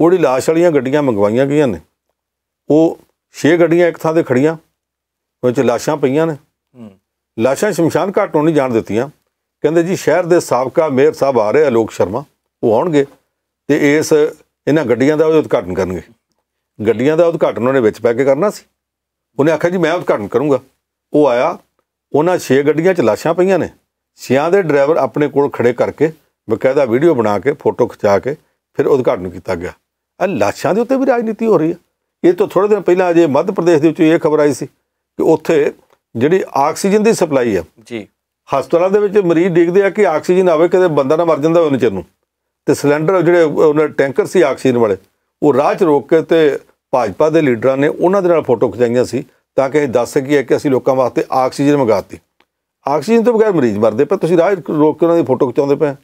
ਉਹੜੀ লাশ ਵਾਲੀਆਂ ਗੱਡੀਆਂ ਮੰਗਵਾਈਆਂ ਗਈਆਂ ਨੇ ਉਹ 6 ਗੱਡੀਆਂ ਇੱਕ ਥਾਂ ਤੇ ਖੜੀਆਂ ਵਿੱਚ ਲਾਸ਼ਾਂ ਪਈਆਂ ਨੇ ਲਾਸ਼ਾਂ ਸ਼ਮਸ਼ਾਨ ਘਾਟ ਨੂੰ ਨਹੀਂ ਜਾਣ ਦਿੱਤੀਆਂ ਕਹਿੰਦੇ ਜੀ ਸ਼ਹਿਰ ਦੇ ਸਾਬਕਾ ਮੇਅਰ ਸਾਹਿਬ ਆ ਰਹੇ ਅਲੋਕ ਸ਼ਰਮਾ ਉਹ ਆਉਣਗੇ ਤੇ ਇਸ ਇਹਨਾਂ ਗੱਡੀਆਂ ਦਾ ਉਦਘਾਟਨ ਕਰਨਗੇ ਗੱਡੀਆਂ ਦਾ ਉਦਘਾਟਨ ਉਹਨੇ ਵਿੱਚ ਪੈ ਕੇ ਕਰਨਾ ਸੀ ਉਹਨੇ ਆਖਿਆ ਜੀ ਮੈਂ ਉਦਘਾਟਨ ਕਰੂੰਗਾ ਉਹ ਆਇਆ ਉਹਨਾਂ 6 ਗੱਡੀਆਂ 'ਚ ਲਾਸ਼ਾਂ ਪਈਆਂ ਨੇ ਸਿਆਂ ਦੇ ਡਰਾਈਵਰ ਆਪਣੇ ਕੋਲ ਖੜੇ ਕਰਕੇ ਬਕਾਇਦਾ ਵੀਡੀਓ ਬਣਾ ਕੇ ਫੋਟੋ ਖਿਚਾ ਕੇ ਫਿਰ ਉਦਘਾਟਨ ਕੀਤਾ ਗਿਆ ਇਹ ਲਾਸ਼ਾਂ ਦੇ ਉੱਤੇ ਵੀ ਰਾਜਨੀਤੀ ਹੋ ਰਹੀ ਹੈ ਇਹ ਤੋਂ ਥੋੜੇ ਦਿਨ ਪਹਿਲਾਂ ਅਜੇ ਮੱਧ ਪ੍ਰਦੇਸ਼ ਦੇ ਵਿੱਚ ਇਹ ਖਬਰ ਆਈ ਸੀ ਕਿ ਉੱਥੇ ਜਿਹੜੀ ਆਕਸੀਜਨ ਦੀ ਸਪਲਾਈ ਹੈ ਜੀ ਹਸਪਤਾਲਾਂ ਦੇ ਵਿੱਚ ਮਰੀਜ਼ ਡਿੱਗਦੇ ਆ ਕਿ ਆਕਸੀਜਨ ਆਵੇ ਕਦੇ ਬੰਦਾ ਨਾ ਮਰ ਜਾਂਦਾ ਉਹਨਾਂ ਚਿਰ ਨੂੰ ਤੇ ਸਿਲੰਡਰ ਜਿਹੜੇ ਉਹਨਾਂ ਟੈਂਕਰ ਸੀ ਆਕਸੀਜਨ ਵਾਲੇ ਉਹ ਰਾਹ 'ਚ ਰੋਕ ਕੇ ਤੇ ਭਾਜਪਾ ਦੇ ਲੀਡਰਾਂ ਨੇ ਉਹਨਾਂ ਦੇ ਨਾਲ ਫੋਟੋ ਖਿਚਾਈਆਂ ਸੀ ਤਾਂ ਕਿ ਇਹ ਦੱਸ ਸਕੀਏ ਕਿ ਅਸੀਂ ਲੋਕਾਂ ਵਾਸਤੇ ਆਕਸੀਜਨ ਮੰਗਾਤੀ ਆਕਸੀਜਨ ਤੋਂ ਬਗੈਰ ਮਰੀਜ਼ ਮਰਦੇ ਪਏ ਤੁਸੀਂ ਰਾਹ ਰੋਕ ਕੇ ਉਹਨਾਂ ਦੀ ਫੋਟੋ ਖਿਚਾਉਂਦੇ ਪਏ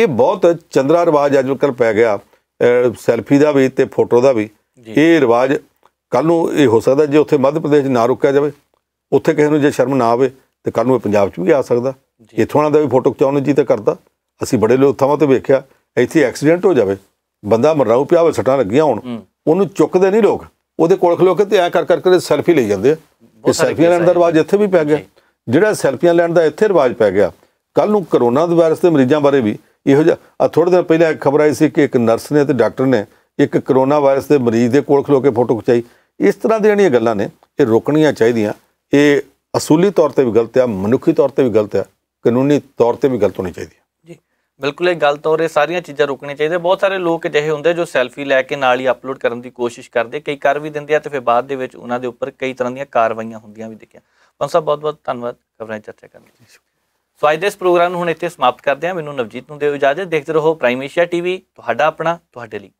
ਇਹ ਬਹੁਤ ਚੰਦਰਾ ਰਿਵਾਜ ਅੱਜ ਕੱਲ ਪੈ ਗਿਆ ਸੈਲਫੀ ਦਾ ਵੀ ਤੇ ਫੋਟੋ ਦਾ ਵੀ ਇਹ ਰਿਵਾਜ ਕੱਲ ਨੂੰ ਇਹ ਹੋ ਸਕਦਾ ਜੇ ਉੱਥੇ ਮੱਧ ਪ੍ਰਦੇਸ਼ ਨਾ ਰੁਕਿਆ ਜਾਵੇ ਉੱਥੇ ਕਿਸੇ ਨੂੰ ਜੇ ਸ਼ਰਮ ਨਾ ਆਵੇ ਤੇ ਕੱਲ ਨੂੰ ਇਹ ਪੰਜਾਬ 'ਚ ਵੀ ਆ ਸਕਦਾ ਇੱਥੋਂ ਵਾਲਾ ਦਾ ਵੀ ਫੋਟੋ ਖਿਚਾਉਣ ਦੀ ਜੀ ਤਾਂ ਕਰਦਾ ਅਸੀਂ ਬੜੇ ਲੋਕ ਥਾਵਾਂ ਤੇ ਵੇਖਿਆ ਇੱਥੇ ਐਕਸੀਡੈਂਟ ਹੋ ਜਾਵੇ ਬੰਦਾ ਮਰਾਉ ਪਿਆ ਹੋਵੇ ਸੱਟਾਂ ਲੱਗੀਆਂ ਹੋਣ ਉਹਨੂੰ ਚੁੱਕਦੇ ਨਹੀਂ ਲੋਕ ਉਹਦੇ ਕੋਲ ਖਲੋ ਕੇ ਤੇ ਐ ਕਰ ਕਰ ਕੇ ਸੈਲਫੀ ਲਈ ਜਾਂਦੇ ਆ ਇਹ ਸੈਲਫੀਆਂ ਦਾ ਅੰਦਰ ਬਾਅਦ ਇੱਥੇ ਵੀ ਪੈ ਗਿਆ ਜਿਹੜਾ ਸੈਲਫੀਆਂ ਲੈਣ ਦਾ ਇੱਥੇ ਰਿਵਾਜ ਪੈ ਗਿਆ ਕੱਲ ਨੂੰ ਕਰੋਨਾ ਦੇ ਵਾਇਰਸ ਦੇ ਮਰੀਜ਼ਾਂ ਬਾਰੇ ਵੀ ਇਹੋ ਜਿਹਾ ਥੋੜੇ ਦਿਨ ਪਹਿਲਾਂ ਇੱਕ ਖਬਰ ਆਈ ਸੀ ਕਿ ਇੱਕ ਨਰਸ ਨੇ ਤੇ ਡਾਕਟਰ ਨੇ ਇੱਕ ਕਰੋਨਾ ਵਾਇਰਸ ਦੇ ਮਰੀਜ਼ ਦੇ ਕੋਲ ਖਲੋ ਕੇ ਫੋਟੋ ਖਿਚਾਈ ਇਸ ਤਰ੍ਹਾਂ ਦੀਆਂ ਜਿਹੜੀਆਂ ਗੱਲਾਂ ਨੇ ਇਹ ਰੋਕਣੀਆਂ ਚਾਹੀਦੀਆਂ ਇਹ ਅਸੂਲੀ ਤੌਰ ਤੇ ਵੀ ਗਲਤ ਆ ਮਨੁੱਖੀ ਤੌਰ ਤੇ ਵੀ ਗਲਤ ਆ ਕਾਨੂੰਨੀ ਤੌਰ ਤੇ ਵੀ ਗਲਤ ਹੋਣੀ ਚਾਹੀਦੀ ਜੀ ਬਿਲਕੁਲ ਇਹ ਗਲਤ ਹੋ ਇਹ ਸਾਰੀਆਂ ਚੀਜ਼ਾਂ ਰੋਕਣੀਆਂ ਚਾਹੀਦੀਆਂ ਬਹੁਤ ਸਾਰੇ ਲੋਕ ਅਜਿਹੇ ਹੁੰਦੇ ਜੋ ਸੈਲਫੀ ਲੈ ਕੇ ਨਾਲ ਹੀ ਅਪਲੋਡ ਕਰਨ ਦੀ ਕੋਸ਼ਿਸ਼ ਕਰਦੇ ਕਈ ਕਰ ਵੀ ਦਿੰਦੇ ਆ ਤੇ ਫਿਰ ਬਾਅਦ ਦੇ ਵਿੱਚ ਉਹਨਾਂ ਦੇ ਉੱਪਰ ਕਈ ਤਰ੍ਹਾਂ ਦੀਆਂ ਕਾਰਵਾਈਆਂ ਹੁੰਦੀਆਂ ਵੀ ਦੇਖਿਆ ਪੰਜ ਸਾਹਿਬ ਬਹੁਤ-ਬਹੁਤ ਧੰਨਵਾਦ ਖਬਰਾਂ ਚਰਚਾ ਕਰਨ ਲਈ ਸੋ ਅੱਜ ਦੇ ਇਸ ਪ੍ਰੋਗਰਾਮ ਨੂੰ ਹੁਣ ਇੱਥੇ ਸਮਾਪਤ ਕਰਦੇ ਹਾਂ ਮੈਨੂੰ ਨਵਜੀਤ ਨੂੰ ਦਿਓ ਇਜਾਜ਼ਤ ਦੇਖਦੇ ਰਹੋ ਪ੍ਰਾਈਮ ਏਸ਼ੀਆ ਟੀਵੀ ਤੁਹਾਡਾ ਆਪਣਾ ਤੁਹਾਡੇ ਲਈ